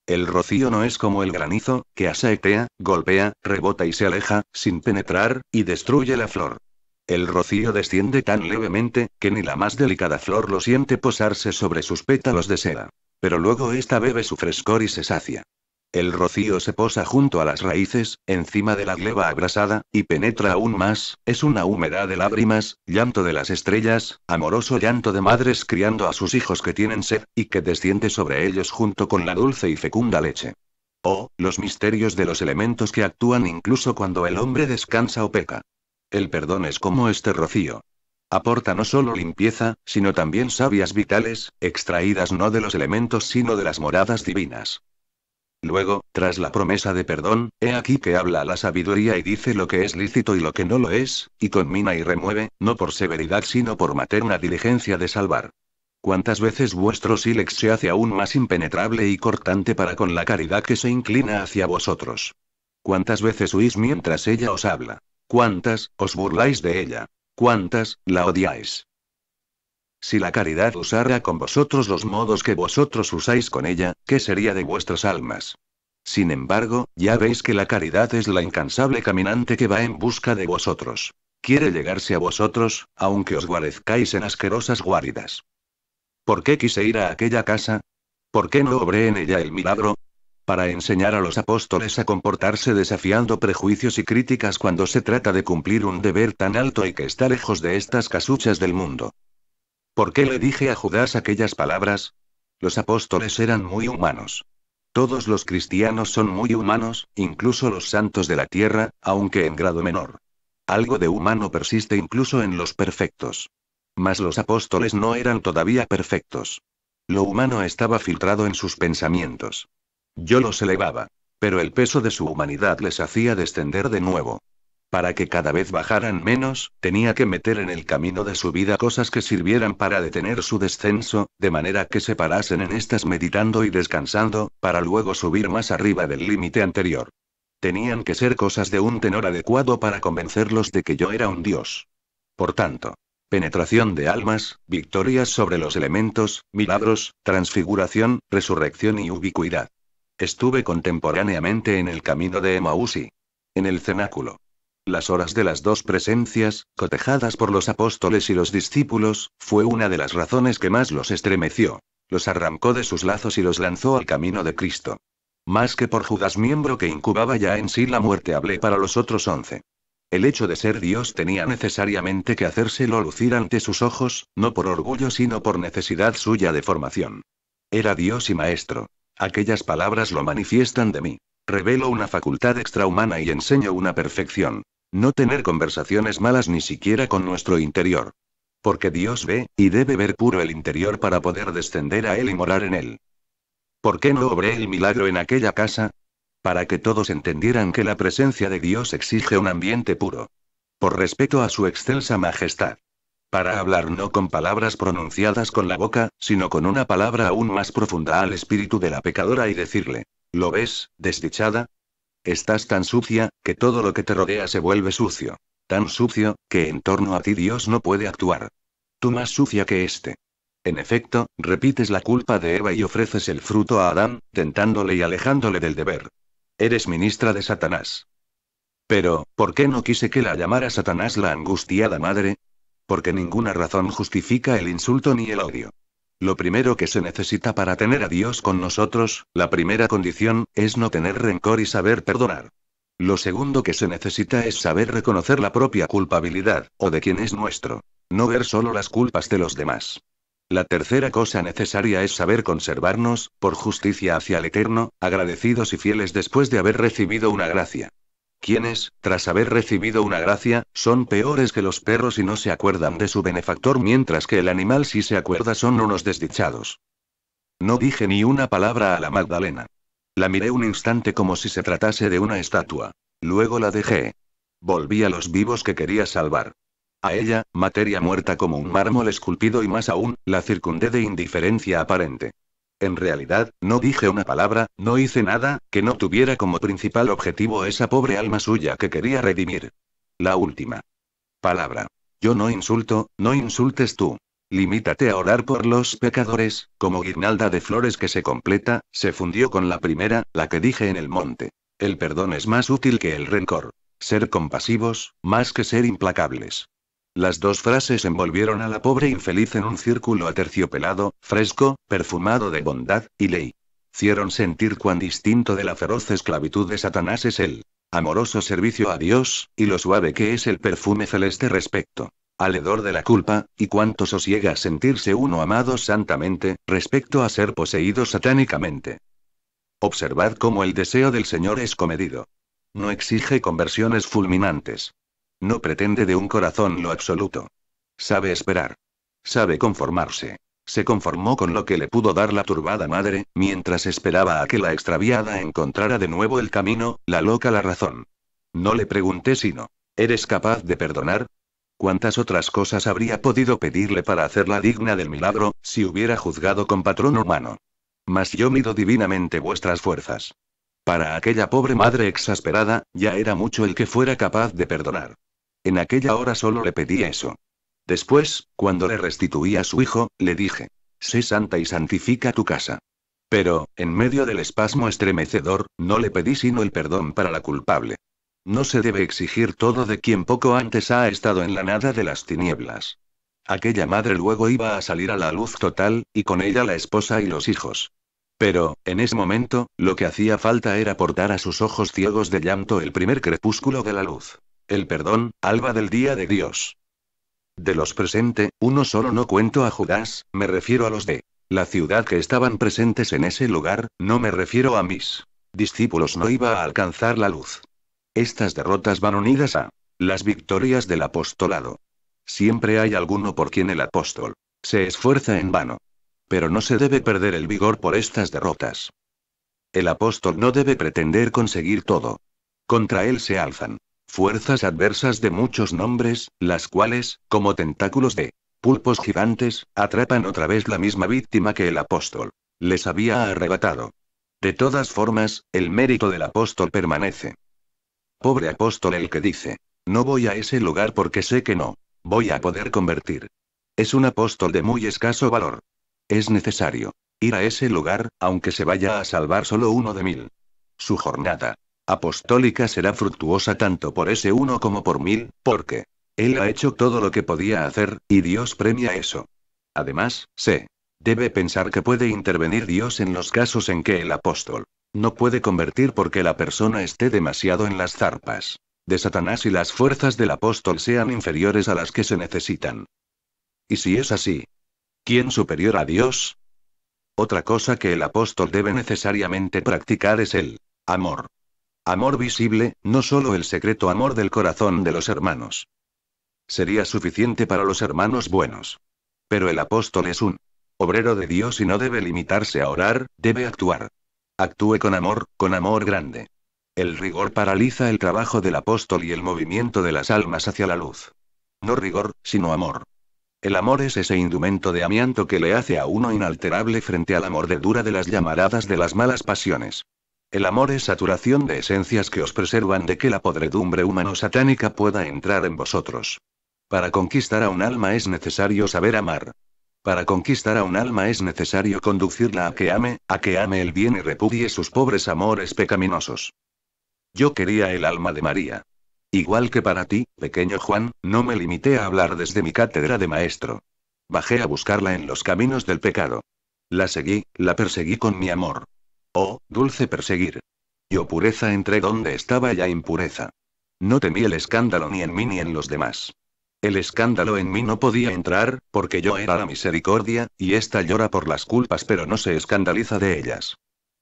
El rocío no es como el granizo, que asaetea, golpea, rebota y se aleja, sin penetrar, y destruye la flor. El rocío desciende tan levemente, que ni la más delicada flor lo siente posarse sobre sus pétalos de seda. Pero luego esta bebe su frescor y se sacia. El rocío se posa junto a las raíces, encima de la gleba abrasada, y penetra aún más, es una humedad de lágrimas, llanto de las estrellas, amoroso llanto de madres criando a sus hijos que tienen sed, y que desciende sobre ellos junto con la dulce y fecunda leche. Oh, los misterios de los elementos que actúan incluso cuando el hombre descansa o peca. El perdón es como este rocío. Aporta no solo limpieza, sino también sabias vitales, extraídas no de los elementos sino de las moradas divinas. Luego, tras la promesa de perdón, he aquí que habla la sabiduría y dice lo que es lícito y lo que no lo es, y conmina y remueve, no por severidad sino por materna diligencia de salvar. Cuántas veces vuestro sílex se hace aún más impenetrable y cortante para con la caridad que se inclina hacia vosotros. Cuántas veces huís mientras ella os habla. Cuántas, os burláis de ella. Cuántas, la odiáis. Si la caridad usara con vosotros los modos que vosotros usáis con ella, ¿qué sería de vuestras almas? Sin embargo, ya veis que la caridad es la incansable caminante que va en busca de vosotros. Quiere llegarse a vosotros, aunque os guarezcáis en asquerosas guaridas. ¿Por qué quise ir a aquella casa? ¿Por qué no obré en ella el milagro? Para enseñar a los apóstoles a comportarse desafiando prejuicios y críticas cuando se trata de cumplir un deber tan alto y que está lejos de estas casuchas del mundo. ¿Por qué le dije a Judas aquellas palabras? Los apóstoles eran muy humanos. Todos los cristianos son muy humanos, incluso los santos de la tierra, aunque en grado menor. Algo de humano persiste incluso en los perfectos. Mas los apóstoles no eran todavía perfectos. Lo humano estaba filtrado en sus pensamientos. Yo los elevaba. Pero el peso de su humanidad les hacía descender de nuevo. Para que cada vez bajaran menos, tenía que meter en el camino de su vida cosas que sirvieran para detener su descenso, de manera que se parasen en estas meditando y descansando, para luego subir más arriba del límite anterior. Tenían que ser cosas de un tenor adecuado para convencerlos de que yo era un dios. Por tanto, penetración de almas, victorias sobre los elementos, milagros, transfiguración, resurrección y ubicuidad. Estuve contemporáneamente en el camino de Emausi. en el cenáculo. Las horas de las dos presencias, cotejadas por los apóstoles y los discípulos, fue una de las razones que más los estremeció. Los arrancó de sus lazos y los lanzó al camino de Cristo. Más que por Judas miembro que incubaba ya en sí la muerte hablé para los otros once. El hecho de ser Dios tenía necesariamente que hacérselo lucir ante sus ojos, no por orgullo sino por necesidad suya de formación. Era Dios y Maestro. Aquellas palabras lo manifiestan de mí. Revelo una facultad extrahumana y enseño una perfección. No tener conversaciones malas ni siquiera con nuestro interior. Porque Dios ve, y debe ver puro el interior para poder descender a Él y morar en Él. ¿Por qué no obré el milagro en aquella casa? Para que todos entendieran que la presencia de Dios exige un ambiente puro. Por respeto a su excelsa majestad. Para hablar no con palabras pronunciadas con la boca, sino con una palabra aún más profunda al espíritu de la pecadora y decirle, ¿lo ves, desdichada? Estás tan sucia, que todo lo que te rodea se vuelve sucio. Tan sucio, que en torno a ti Dios no puede actuar. Tú más sucia que éste. En efecto, repites la culpa de Eva y ofreces el fruto a Adán, tentándole y alejándole del deber. Eres ministra de Satanás. Pero, ¿por qué no quise que la llamara Satanás la angustiada madre? Porque ninguna razón justifica el insulto ni el odio. Lo primero que se necesita para tener a Dios con nosotros, la primera condición, es no tener rencor y saber perdonar. Lo segundo que se necesita es saber reconocer la propia culpabilidad, o de quien es nuestro. No ver solo las culpas de los demás. La tercera cosa necesaria es saber conservarnos, por justicia hacia el Eterno, agradecidos y fieles después de haber recibido una gracia quienes, tras haber recibido una gracia, son peores que los perros y no se acuerdan de su benefactor mientras que el animal si se acuerda son unos desdichados. No dije ni una palabra a la Magdalena. La miré un instante como si se tratase de una estatua. Luego la dejé. Volví a los vivos que quería salvar. A ella, materia muerta como un mármol esculpido y más aún, la circundé de indiferencia aparente. En realidad, no dije una palabra, no hice nada, que no tuviera como principal objetivo esa pobre alma suya que quería redimir. La última. Palabra. Yo no insulto, no insultes tú. Limítate a orar por los pecadores, como guirnalda de flores que se completa, se fundió con la primera, la que dije en el monte. El perdón es más útil que el rencor. Ser compasivos, más que ser implacables. Las dos frases envolvieron a la pobre infeliz en un círculo aterciopelado, fresco, perfumado de bondad, y ley. Hicieron sentir cuán distinto de la feroz esclavitud de Satanás es el amoroso servicio a Dios, y lo suave que es el perfume celeste respecto al hedor de la culpa, y cuánto sosiega sentirse uno amado santamente, respecto a ser poseído satánicamente. Observad cómo el deseo del Señor es comedido. No exige conversiones fulminantes. No pretende de un corazón lo absoluto. Sabe esperar. Sabe conformarse. Se conformó con lo que le pudo dar la turbada madre, mientras esperaba a que la extraviada encontrara de nuevo el camino, la loca la razón. No le pregunté sino, ¿eres capaz de perdonar? ¿Cuántas otras cosas habría podido pedirle para hacerla digna del milagro, si hubiera juzgado con patrón humano? Mas yo mido divinamente vuestras fuerzas. Para aquella pobre madre exasperada, ya era mucho el que fuera capaz de perdonar. En aquella hora solo le pedí eso. Después, cuando le restituí a su hijo, le dije, sé santa y santifica tu casa. Pero, en medio del espasmo estremecedor, no le pedí sino el perdón para la culpable. No se debe exigir todo de quien poco antes ha estado en la nada de las tinieblas. Aquella madre luego iba a salir a la luz total, y con ella la esposa y los hijos. Pero, en ese momento, lo que hacía falta era portar a sus ojos ciegos de llanto el primer crepúsculo de la luz. El perdón, alba del día de Dios. De los presente, uno solo no cuento a Judas, me refiero a los de la ciudad que estaban presentes en ese lugar, no me refiero a mis discípulos, no iba a alcanzar la luz. Estas derrotas van unidas a las victorias del apostolado. Siempre hay alguno por quien el apóstol se esfuerza en vano. Pero no se debe perder el vigor por estas derrotas. El apóstol no debe pretender conseguir todo. Contra él se alzan Fuerzas adversas de muchos nombres, las cuales, como tentáculos de pulpos gigantes, atrapan otra vez la misma víctima que el apóstol les había arrebatado. De todas formas, el mérito del apóstol permanece. Pobre apóstol el que dice, no voy a ese lugar porque sé que no, voy a poder convertir. Es un apóstol de muy escaso valor. Es necesario ir a ese lugar, aunque se vaya a salvar solo uno de mil. Su jornada apostólica será fructuosa tanto por ese uno como por mil, porque él ha hecho todo lo que podía hacer, y Dios premia eso. Además, se debe pensar que puede intervenir Dios en los casos en que el apóstol no puede convertir porque la persona esté demasiado en las zarpas de Satanás y las fuerzas del apóstol sean inferiores a las que se necesitan. Y si es así, ¿quién superior a Dios? Otra cosa que el apóstol debe necesariamente practicar es el amor Amor visible, no solo el secreto amor del corazón de los hermanos. Sería suficiente para los hermanos buenos. Pero el apóstol es un obrero de Dios y no debe limitarse a orar, debe actuar. Actúe con amor, con amor grande. El rigor paraliza el trabajo del apóstol y el movimiento de las almas hacia la luz. No rigor, sino amor. El amor es ese indumento de amianto que le hace a uno inalterable frente a la mordedura de las llamaradas de las malas pasiones. El amor es saturación de esencias que os preservan de que la podredumbre humano-satánica pueda entrar en vosotros. Para conquistar a un alma es necesario saber amar. Para conquistar a un alma es necesario conducirla a que ame, a que ame el bien y repudie sus pobres amores pecaminosos. Yo quería el alma de María. Igual que para ti, pequeño Juan, no me limité a hablar desde mi cátedra de maestro. Bajé a buscarla en los caminos del pecado. La seguí, la perseguí con mi amor. Oh, dulce perseguir. Yo pureza entre donde estaba ya impureza. No temí el escándalo ni en mí ni en los demás. El escándalo en mí no podía entrar, porque yo era la misericordia, y esta llora por las culpas pero no se escandaliza de ellas.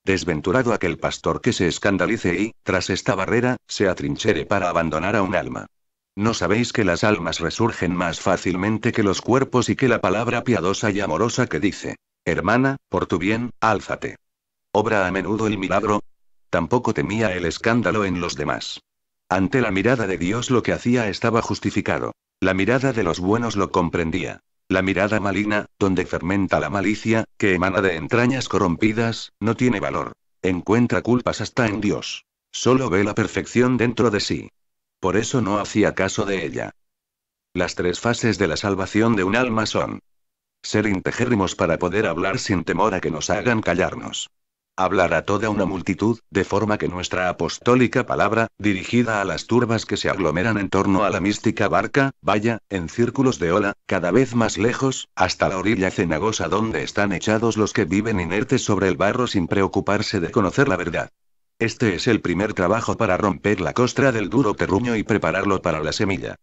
Desventurado aquel pastor que se escandalice y, tras esta barrera, se atrinchere para abandonar a un alma. ¿No sabéis que las almas resurgen más fácilmente que los cuerpos y que la palabra piadosa y amorosa que dice, hermana, por tu bien, álzate? obra a menudo el milagro. Tampoco temía el escándalo en los demás. Ante la mirada de Dios lo que hacía estaba justificado. La mirada de los buenos lo comprendía. La mirada maligna, donde fermenta la malicia, que emana de entrañas corrompidas, no tiene valor. Encuentra culpas hasta en Dios. Solo ve la perfección dentro de sí. Por eso no hacía caso de ella. Las tres fases de la salvación de un alma son ser integérrimos para poder hablar sin temor a que nos hagan callarnos hablar a toda una multitud, de forma que nuestra apostólica palabra, dirigida a las turbas que se aglomeran en torno a la mística barca, vaya, en círculos de ola, cada vez más lejos, hasta la orilla cenagosa donde están echados los que viven inertes sobre el barro sin preocuparse de conocer la verdad. Este es el primer trabajo para romper la costra del duro terruño y prepararlo para la semilla.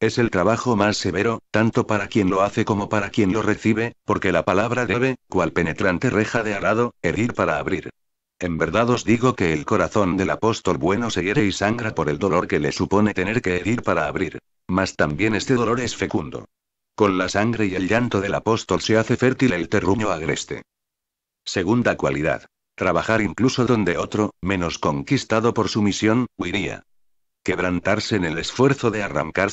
Es el trabajo más severo, tanto para quien lo hace como para quien lo recibe, porque la palabra debe, cual penetrante reja de arado, herir para abrir. En verdad os digo que el corazón del apóstol bueno se hiere y sangra por el dolor que le supone tener que herir para abrir. Mas también este dolor es fecundo. Con la sangre y el llanto del apóstol se hace fértil el terruño agreste. Segunda cualidad. Trabajar incluso donde otro, menos conquistado por su misión, huiría. Quebrantarse en el esfuerzo de arrancar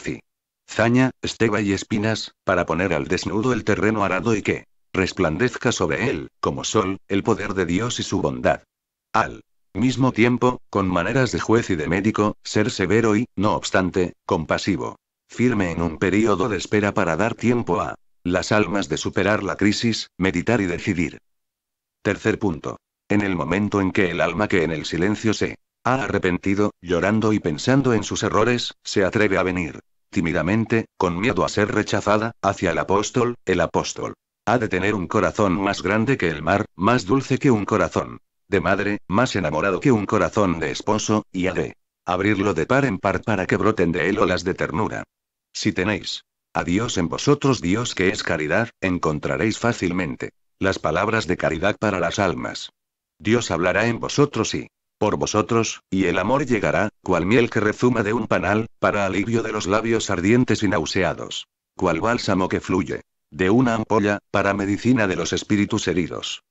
zaña, esteba y espinas, para poner al desnudo el terreno arado y que resplandezca sobre él, como sol, el poder de Dios y su bondad. Al mismo tiempo, con maneras de juez y de médico, ser severo y, no obstante, compasivo. Firme en un período de espera para dar tiempo a las almas de superar la crisis, meditar y decidir. Tercer punto. En el momento en que el alma que en el silencio se ha arrepentido, llorando y pensando en sus errores, se atreve a venir tímidamente, con miedo a ser rechazada, hacia el apóstol, el apóstol. Ha de tener un corazón más grande que el mar, más dulce que un corazón de madre, más enamorado que un corazón de esposo, y ha de abrirlo de par en par para que broten de él olas de ternura. Si tenéis a Dios en vosotros, Dios que es caridad, encontraréis fácilmente las palabras de caridad para las almas. Dios hablará en vosotros y por vosotros, y el amor llegará, cual miel que rezuma de un panal, para alivio de los labios ardientes y nauseados. Cual bálsamo que fluye. De una ampolla, para medicina de los espíritus heridos.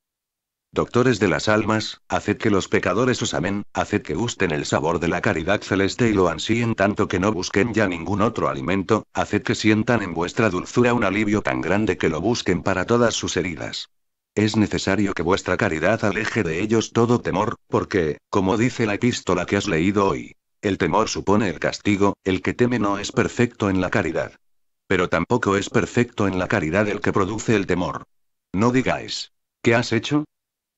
Doctores de las almas, haced que los pecadores os amen, haced que gusten el sabor de la caridad celeste y lo ansíen tanto que no busquen ya ningún otro alimento, haced que sientan en vuestra dulzura un alivio tan grande que lo busquen para todas sus heridas. Es necesario que vuestra caridad aleje de ellos todo temor, porque, como dice la epístola que has leído hoy, el temor supone el castigo, el que teme no es perfecto en la caridad. Pero tampoco es perfecto en la caridad el que produce el temor. No digáis, ¿qué has hecho?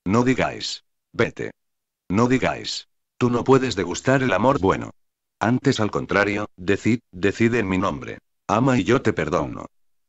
No digáis, vete. No digáis, tú no puedes degustar el amor bueno. Antes al contrario, decid, decide en mi nombre. Ama y yo te perdono.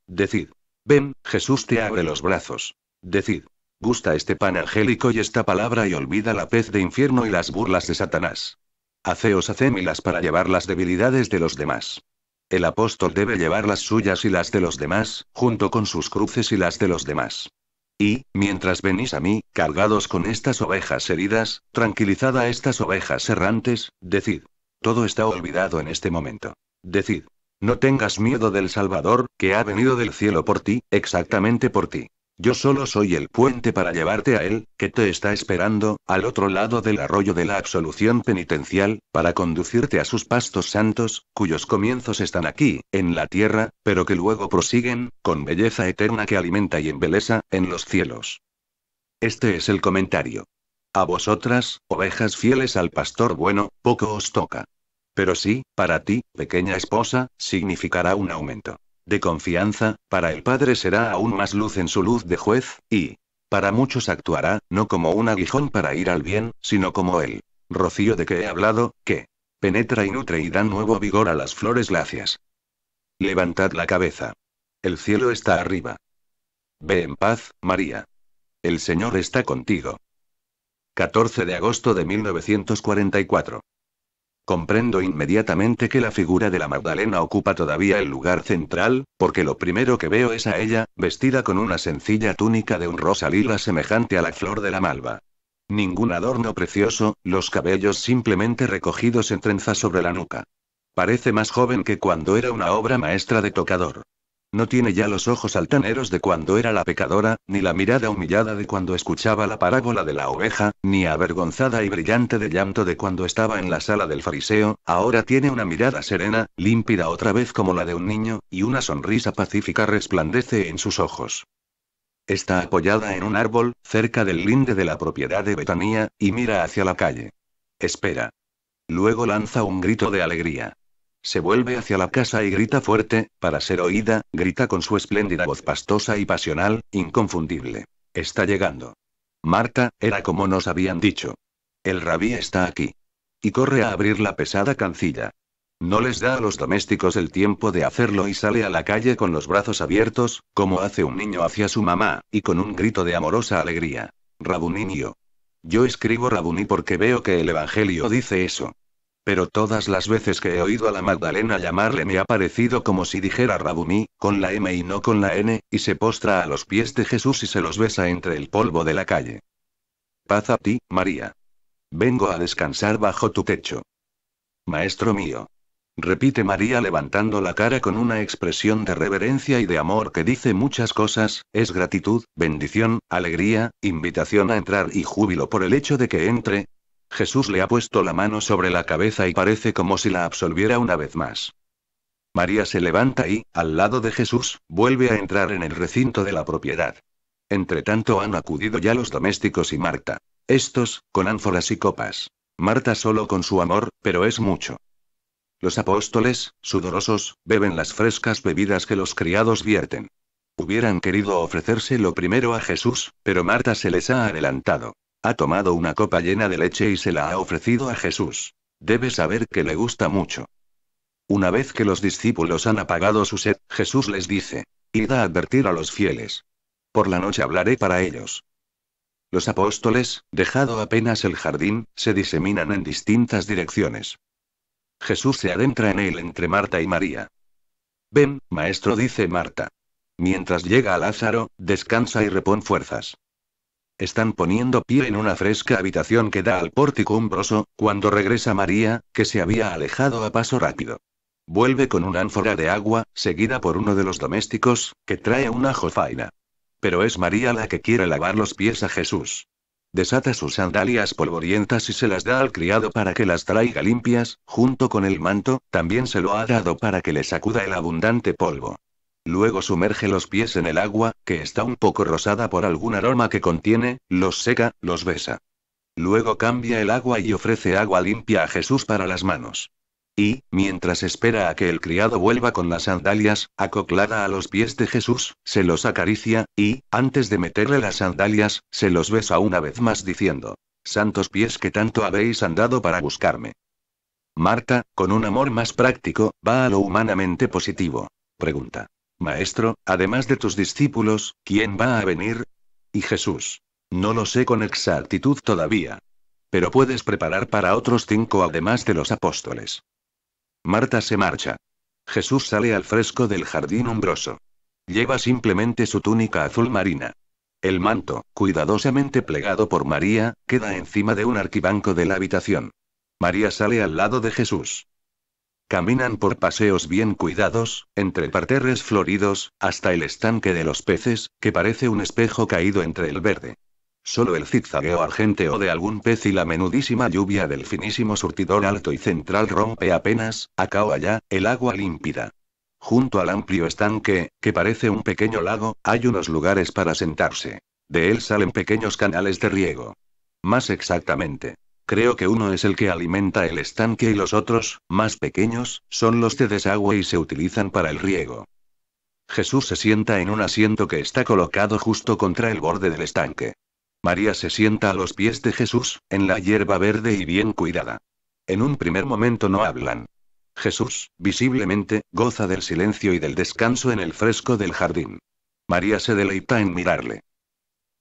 Decid. Ven, Jesús te abre los brazos. Decid. Gusta este pan angélico y esta palabra y olvida la pez de infierno y las burlas de Satanás. Haceos acémilas para llevar las debilidades de los demás. El apóstol debe llevar las suyas y las de los demás, junto con sus cruces y las de los demás. Y, mientras venís a mí, cargados con estas ovejas heridas, tranquilizada a estas ovejas errantes, decid. Todo está olvidado en este momento. Decid. No tengas miedo del Salvador, que ha venido del cielo por ti, exactamente por ti. Yo solo soy el puente para llevarte a él, que te está esperando, al otro lado del arroyo de la absolución penitencial, para conducirte a sus pastos santos, cuyos comienzos están aquí, en la tierra, pero que luego prosiguen, con belleza eterna que alimenta y embeleza, en los cielos. Este es el comentario. A vosotras, ovejas fieles al pastor bueno, poco os toca. Pero sí, para ti, pequeña esposa, significará un aumento de confianza, para el Padre será aún más luz en su luz de juez, y, para muchos actuará, no como un aguijón para ir al bien, sino como el rocío de que he hablado, que penetra y nutre y da nuevo vigor a las flores gracias. Levantad la cabeza. El cielo está arriba. Ve en paz, María. El Señor está contigo. 14 de agosto de 1944. Comprendo inmediatamente que la figura de la Magdalena ocupa todavía el lugar central, porque lo primero que veo es a ella, vestida con una sencilla túnica de un rosa lila semejante a la flor de la malva. Ningún adorno precioso, los cabellos simplemente recogidos en trenza sobre la nuca. Parece más joven que cuando era una obra maestra de tocador. No tiene ya los ojos altaneros de cuando era la pecadora, ni la mirada humillada de cuando escuchaba la parábola de la oveja, ni avergonzada y brillante de llanto de cuando estaba en la sala del fariseo, ahora tiene una mirada serena, límpida otra vez como la de un niño, y una sonrisa pacífica resplandece en sus ojos. Está apoyada en un árbol, cerca del linde de la propiedad de Betanía, y mira hacia la calle. Espera. Luego lanza un grito de alegría. Se vuelve hacia la casa y grita fuerte, para ser oída, grita con su espléndida voz pastosa y pasional, inconfundible. Está llegando. Marta, era como nos habían dicho. El rabí está aquí. Y corre a abrir la pesada cancilla. No les da a los domésticos el tiempo de hacerlo y sale a la calle con los brazos abiertos, como hace un niño hacia su mamá, y con un grito de amorosa alegría. Rabuninio. Yo escribo Rabuní porque veo que el Evangelio dice eso pero todas las veces que he oído a la Magdalena llamarle me ha parecido como si dijera Rabumí, con la M y no con la N, y se postra a los pies de Jesús y se los besa entre el polvo de la calle. Paz a ti, María. Vengo a descansar bajo tu techo. Maestro mío. Repite María levantando la cara con una expresión de reverencia y de amor que dice muchas cosas, es gratitud, bendición, alegría, invitación a entrar y júbilo por el hecho de que entre, Jesús le ha puesto la mano sobre la cabeza y parece como si la absolviera una vez más. María se levanta y, al lado de Jesús, vuelve a entrar en el recinto de la propiedad. Entretanto han acudido ya los domésticos y Marta. Estos, con ánforas y copas. Marta solo con su amor, pero es mucho. Los apóstoles, sudorosos, beben las frescas bebidas que los criados vierten. Hubieran querido ofrecérselo primero a Jesús, pero Marta se les ha adelantado. Ha tomado una copa llena de leche y se la ha ofrecido a Jesús. Debe saber que le gusta mucho. Una vez que los discípulos han apagado su sed, Jesús les dice, Id a advertir a los fieles. Por la noche hablaré para ellos. Los apóstoles, dejado apenas el jardín, se diseminan en distintas direcciones. Jesús se adentra en él entre Marta y María. Ven, maestro, dice Marta. Mientras llega a Lázaro, descansa y repón fuerzas. Están poniendo pie en una fresca habitación que da al pórtico umbroso, cuando regresa María, que se había alejado a paso rápido. Vuelve con una ánfora de agua, seguida por uno de los domésticos, que trae una jofaina. Pero es María la que quiere lavar los pies a Jesús. Desata sus sandalias polvorientas y se las da al criado para que las traiga limpias, junto con el manto, también se lo ha dado para que le sacuda el abundante polvo. Luego sumerge los pies en el agua, que está un poco rosada por algún aroma que contiene, los seca, los besa. Luego cambia el agua y ofrece agua limpia a Jesús para las manos. Y, mientras espera a que el criado vuelva con las sandalias, acoclada a los pies de Jesús, se los acaricia, y, antes de meterle las sandalias, se los besa una vez más diciendo, Santos pies que tanto habéis andado para buscarme. Marta, con un amor más práctico, va a lo humanamente positivo. Pregunta. Maestro, además de tus discípulos, ¿quién va a venir? Y Jesús. No lo sé con exactitud todavía. Pero puedes preparar para otros cinco además de los apóstoles. Marta se marcha. Jesús sale al fresco del jardín umbroso. Lleva simplemente su túnica azul marina. El manto, cuidadosamente plegado por María, queda encima de un arquibanco de la habitación. María sale al lado de Jesús. Caminan por paseos bien cuidados, entre parterres floridos, hasta el estanque de los peces, que parece un espejo caído entre el verde. Solo el zigzagueo argenteo de algún pez y la menudísima lluvia del finísimo surtidor alto y central rompe apenas, acá o allá, el agua límpida. Junto al amplio estanque, que parece un pequeño lago, hay unos lugares para sentarse. De él salen pequeños canales de riego. Más exactamente, Creo que uno es el que alimenta el estanque y los otros, más pequeños, son los de desagüe y se utilizan para el riego. Jesús se sienta en un asiento que está colocado justo contra el borde del estanque. María se sienta a los pies de Jesús, en la hierba verde y bien cuidada. En un primer momento no hablan. Jesús, visiblemente, goza del silencio y del descanso en el fresco del jardín. María se deleita en mirarle.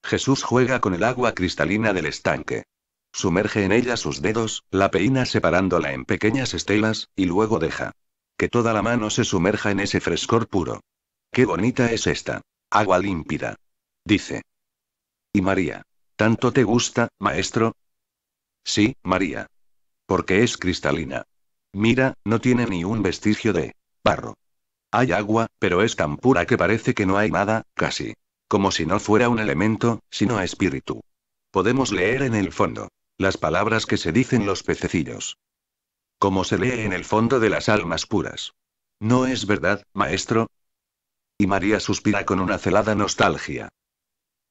Jesús juega con el agua cristalina del estanque. Sumerge en ella sus dedos, la peina separándola en pequeñas estelas, y luego deja. Que toda la mano se sumerja en ese frescor puro. Qué bonita es esta. Agua límpida. Dice. Y María. ¿Tanto te gusta, maestro? Sí, María. Porque es cristalina. Mira, no tiene ni un vestigio de barro. Hay agua, pero es tan pura que parece que no hay nada, casi. Como si no fuera un elemento, sino espíritu. Podemos leer en el fondo. Las palabras que se dicen los pececillos. Como se lee en el fondo de las almas puras. ¿No es verdad, maestro? Y María suspira con una celada nostalgia.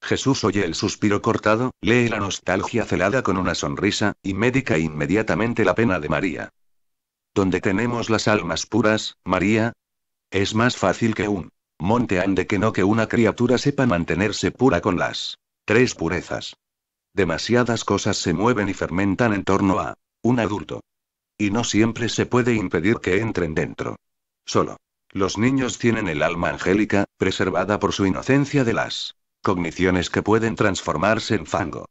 Jesús oye el suspiro cortado, lee la nostalgia celada con una sonrisa, y médica inmediatamente la pena de María. Donde tenemos las almas puras, María? Es más fácil que un monte ande que no que una criatura sepa mantenerse pura con las tres purezas. Demasiadas cosas se mueven y fermentan en torno a un adulto. Y no siempre se puede impedir que entren dentro. Solo. Los niños tienen el alma angélica, preservada por su inocencia de las cogniciones que pueden transformarse en fango.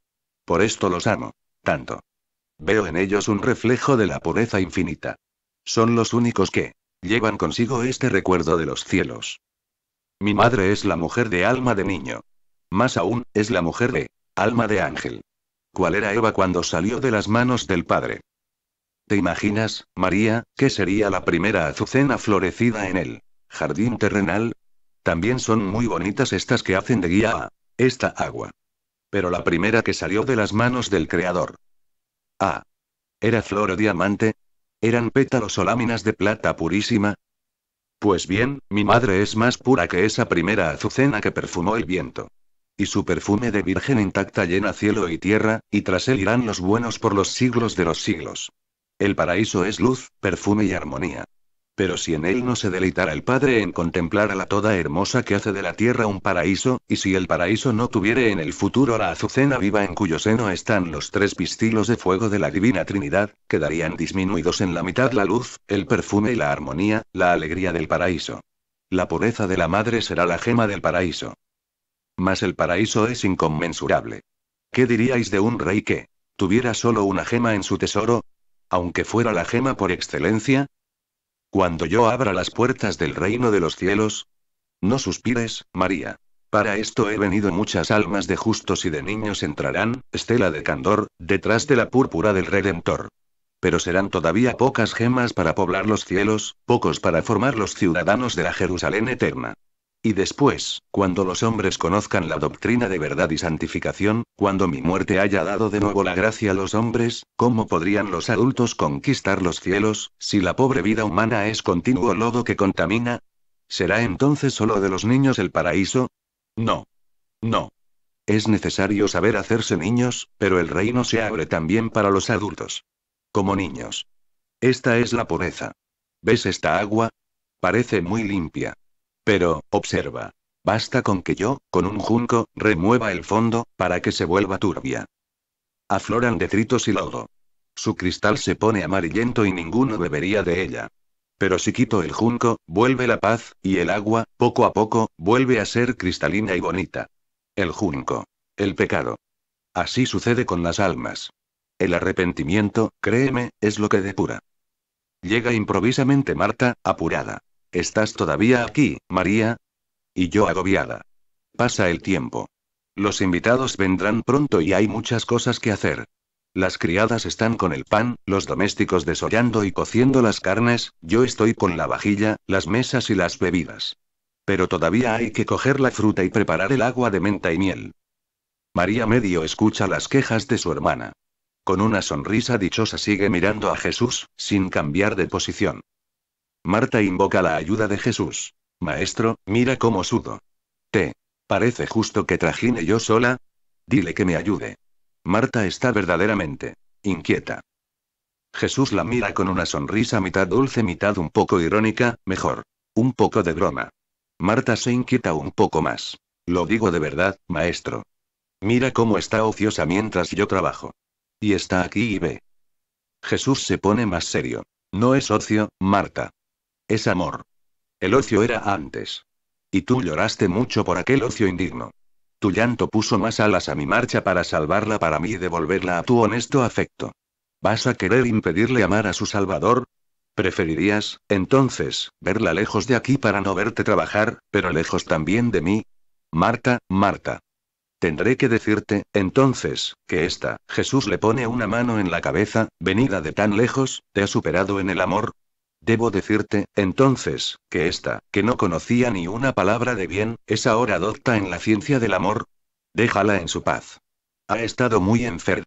Por esto los amo. Tanto. Veo en ellos un reflejo de la pureza infinita. Son los únicos que llevan consigo este recuerdo de los cielos. Mi madre es la mujer de alma de niño. Más aún, es la mujer de Alma de ángel. ¿Cuál era Eva cuando salió de las manos del padre? ¿Te imaginas, María, qué sería la primera azucena florecida en el jardín terrenal? También son muy bonitas estas que hacen de guía a esta agua. Pero la primera que salió de las manos del Creador. Ah. ¿Era flor o diamante? ¿Eran pétalos o láminas de plata purísima? Pues bien, mi madre es más pura que esa primera azucena que perfumó el viento y su perfume de virgen intacta llena cielo y tierra, y tras él irán los buenos por los siglos de los siglos. El paraíso es luz, perfume y armonía. Pero si en él no se deleitara el Padre en contemplar a la toda hermosa que hace de la tierra un paraíso, y si el paraíso no tuviere en el futuro la azucena viva en cuyo seno están los tres pistilos de fuego de la Divina Trinidad, quedarían disminuidos en la mitad la luz, el perfume y la armonía, la alegría del paraíso. La pureza de la Madre será la gema del paraíso. Mas el paraíso es inconmensurable. ¿Qué diríais de un rey que tuviera solo una gema en su tesoro? Aunque fuera la gema por excelencia. Cuando yo abra las puertas del reino de los cielos. No suspires, María. Para esto he venido muchas almas de justos y de niños entrarán, estela de candor, detrás de la púrpura del Redentor. Pero serán todavía pocas gemas para poblar los cielos, pocos para formar los ciudadanos de la Jerusalén eterna. Y después, cuando los hombres conozcan la doctrina de verdad y santificación, cuando mi muerte haya dado de nuevo la gracia a los hombres, ¿cómo podrían los adultos conquistar los cielos, si la pobre vida humana es continuo lodo que contamina? ¿Será entonces solo de los niños el paraíso? No. No. Es necesario saber hacerse niños, pero el reino se abre también para los adultos. Como niños. Esta es la pureza. ¿Ves esta agua? Parece muy limpia. Pero, observa. Basta con que yo, con un junco, remueva el fondo, para que se vuelva turbia. Afloran detritos y lodo. Su cristal se pone amarillento y ninguno bebería de ella. Pero si quito el junco, vuelve la paz, y el agua, poco a poco, vuelve a ser cristalina y bonita. El junco. El pecado. Así sucede con las almas. El arrepentimiento, créeme, es lo que depura. Llega improvisamente Marta, apurada. ¿Estás todavía aquí, María? Y yo agobiada. Pasa el tiempo. Los invitados vendrán pronto y hay muchas cosas que hacer. Las criadas están con el pan, los domésticos desollando y cociendo las carnes, yo estoy con la vajilla, las mesas y las bebidas. Pero todavía hay que coger la fruta y preparar el agua de menta y miel. María medio escucha las quejas de su hermana. Con una sonrisa dichosa sigue mirando a Jesús, sin cambiar de posición. Marta invoca la ayuda de Jesús. Maestro, mira cómo sudo. ¿Te parece justo que trajine yo sola? Dile que me ayude. Marta está verdaderamente inquieta. Jesús la mira con una sonrisa mitad dulce, mitad un poco irónica, mejor. Un poco de broma. Marta se inquieta un poco más. Lo digo de verdad, maestro. Mira cómo está ociosa mientras yo trabajo. Y está aquí y ve. Jesús se pone más serio. No es ocio, Marta. Es amor. El ocio era antes. Y tú lloraste mucho por aquel ocio indigno. Tu llanto puso más alas a mi marcha para salvarla para mí y devolverla a tu honesto afecto. ¿Vas a querer impedirle amar a su Salvador? Preferirías, entonces, verla lejos de aquí para no verte trabajar, pero lejos también de mí. Marta, Marta. Tendré que decirte, entonces, que esta, Jesús le pone una mano en la cabeza, venida de tan lejos, te ha superado en el amor, Debo decirte, entonces, que esta, que no conocía ni una palabra de bien, es ahora docta en la ciencia del amor. Déjala en su paz. Ha estado muy enferma.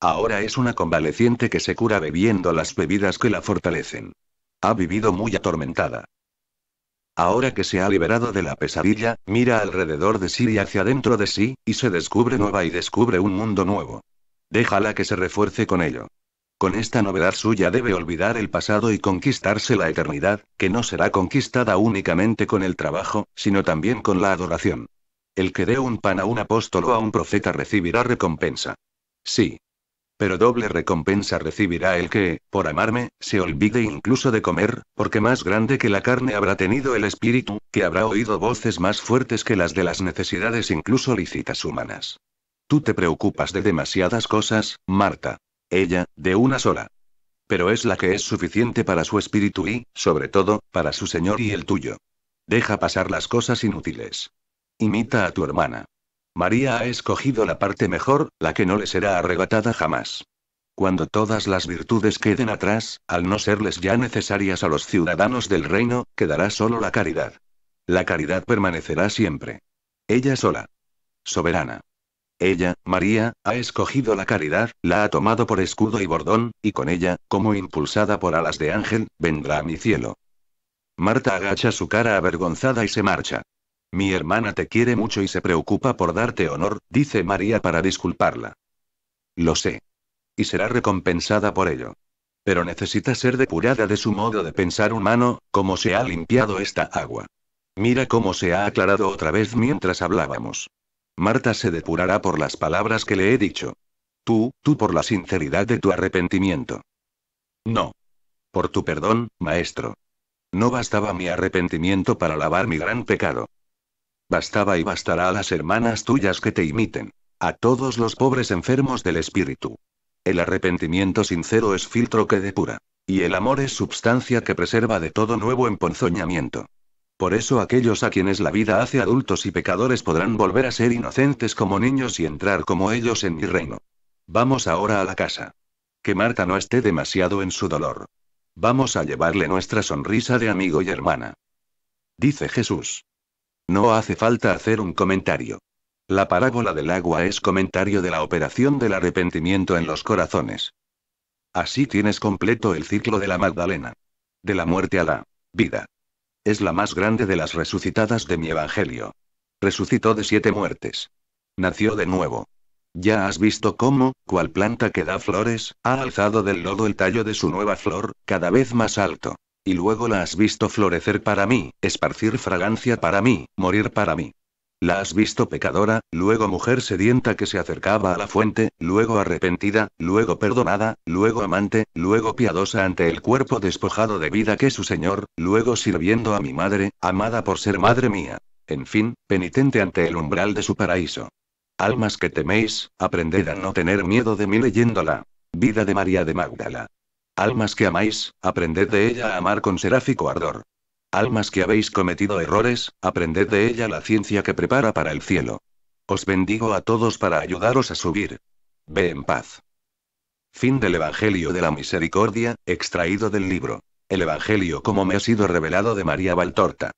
Ahora es una convaleciente que se cura bebiendo las bebidas que la fortalecen. Ha vivido muy atormentada. Ahora que se ha liberado de la pesadilla, mira alrededor de sí y hacia dentro de sí, y se descubre nueva y descubre un mundo nuevo. Déjala que se refuerce con ello. Con esta novedad suya debe olvidar el pasado y conquistarse la eternidad, que no será conquistada únicamente con el trabajo, sino también con la adoración. El que dé un pan a un apóstol o a un profeta recibirá recompensa. Sí. Pero doble recompensa recibirá el que, por amarme, se olvide incluso de comer, porque más grande que la carne habrá tenido el espíritu, que habrá oído voces más fuertes que las de las necesidades incluso lícitas humanas. Tú te preocupas de demasiadas cosas, Marta. Ella, de una sola. Pero es la que es suficiente para su espíritu y, sobre todo, para su Señor y el tuyo. Deja pasar las cosas inútiles. Imita a tu hermana. María ha escogido la parte mejor, la que no le será arrebatada jamás. Cuando todas las virtudes queden atrás, al no serles ya necesarias a los ciudadanos del reino, quedará solo la caridad. La caridad permanecerá siempre. Ella sola. Soberana. Ella, María, ha escogido la caridad, la ha tomado por escudo y bordón, y con ella, como impulsada por alas de ángel, vendrá a mi cielo. Marta agacha su cara avergonzada y se marcha. Mi hermana te quiere mucho y se preocupa por darte honor, dice María para disculparla. Lo sé. Y será recompensada por ello. Pero necesita ser depurada de su modo de pensar humano, como se ha limpiado esta agua. Mira cómo se ha aclarado otra vez mientras hablábamos. Marta se depurará por las palabras que le he dicho. Tú, tú por la sinceridad de tu arrepentimiento. No. Por tu perdón, maestro. No bastaba mi arrepentimiento para lavar mi gran pecado. Bastaba y bastará a las hermanas tuyas que te imiten. A todos los pobres enfermos del espíritu. El arrepentimiento sincero es filtro que depura. Y el amor es substancia que preserva de todo nuevo emponzoñamiento. Por eso aquellos a quienes la vida hace adultos y pecadores podrán volver a ser inocentes como niños y entrar como ellos en mi reino. Vamos ahora a la casa. Que Marta no esté demasiado en su dolor. Vamos a llevarle nuestra sonrisa de amigo y hermana. Dice Jesús. No hace falta hacer un comentario. La parábola del agua es comentario de la operación del arrepentimiento en los corazones. Así tienes completo el ciclo de la Magdalena. De la muerte a la vida es la más grande de las resucitadas de mi evangelio. Resucitó de siete muertes. Nació de nuevo. Ya has visto cómo, cual planta que da flores, ha alzado del lodo el tallo de su nueva flor, cada vez más alto. Y luego la has visto florecer para mí, esparcir fragancia para mí, morir para mí. La has visto pecadora, luego mujer sedienta que se acercaba a la fuente, luego arrepentida, luego perdonada, luego amante, luego piadosa ante el cuerpo despojado de vida que su Señor, luego sirviendo a mi madre, amada por ser madre mía. En fin, penitente ante el umbral de su paraíso. Almas que teméis, aprended a no tener miedo de mí leyéndola. Vida de María de Magdala. Almas que amáis, aprended de ella a amar con seráfico ardor. Almas que habéis cometido errores, aprended de ella la ciencia que prepara para el cielo. Os bendigo a todos para ayudaros a subir. Ve en paz. Fin del Evangelio de la Misericordia, extraído del libro. El Evangelio como me ha sido revelado de María Valtorta.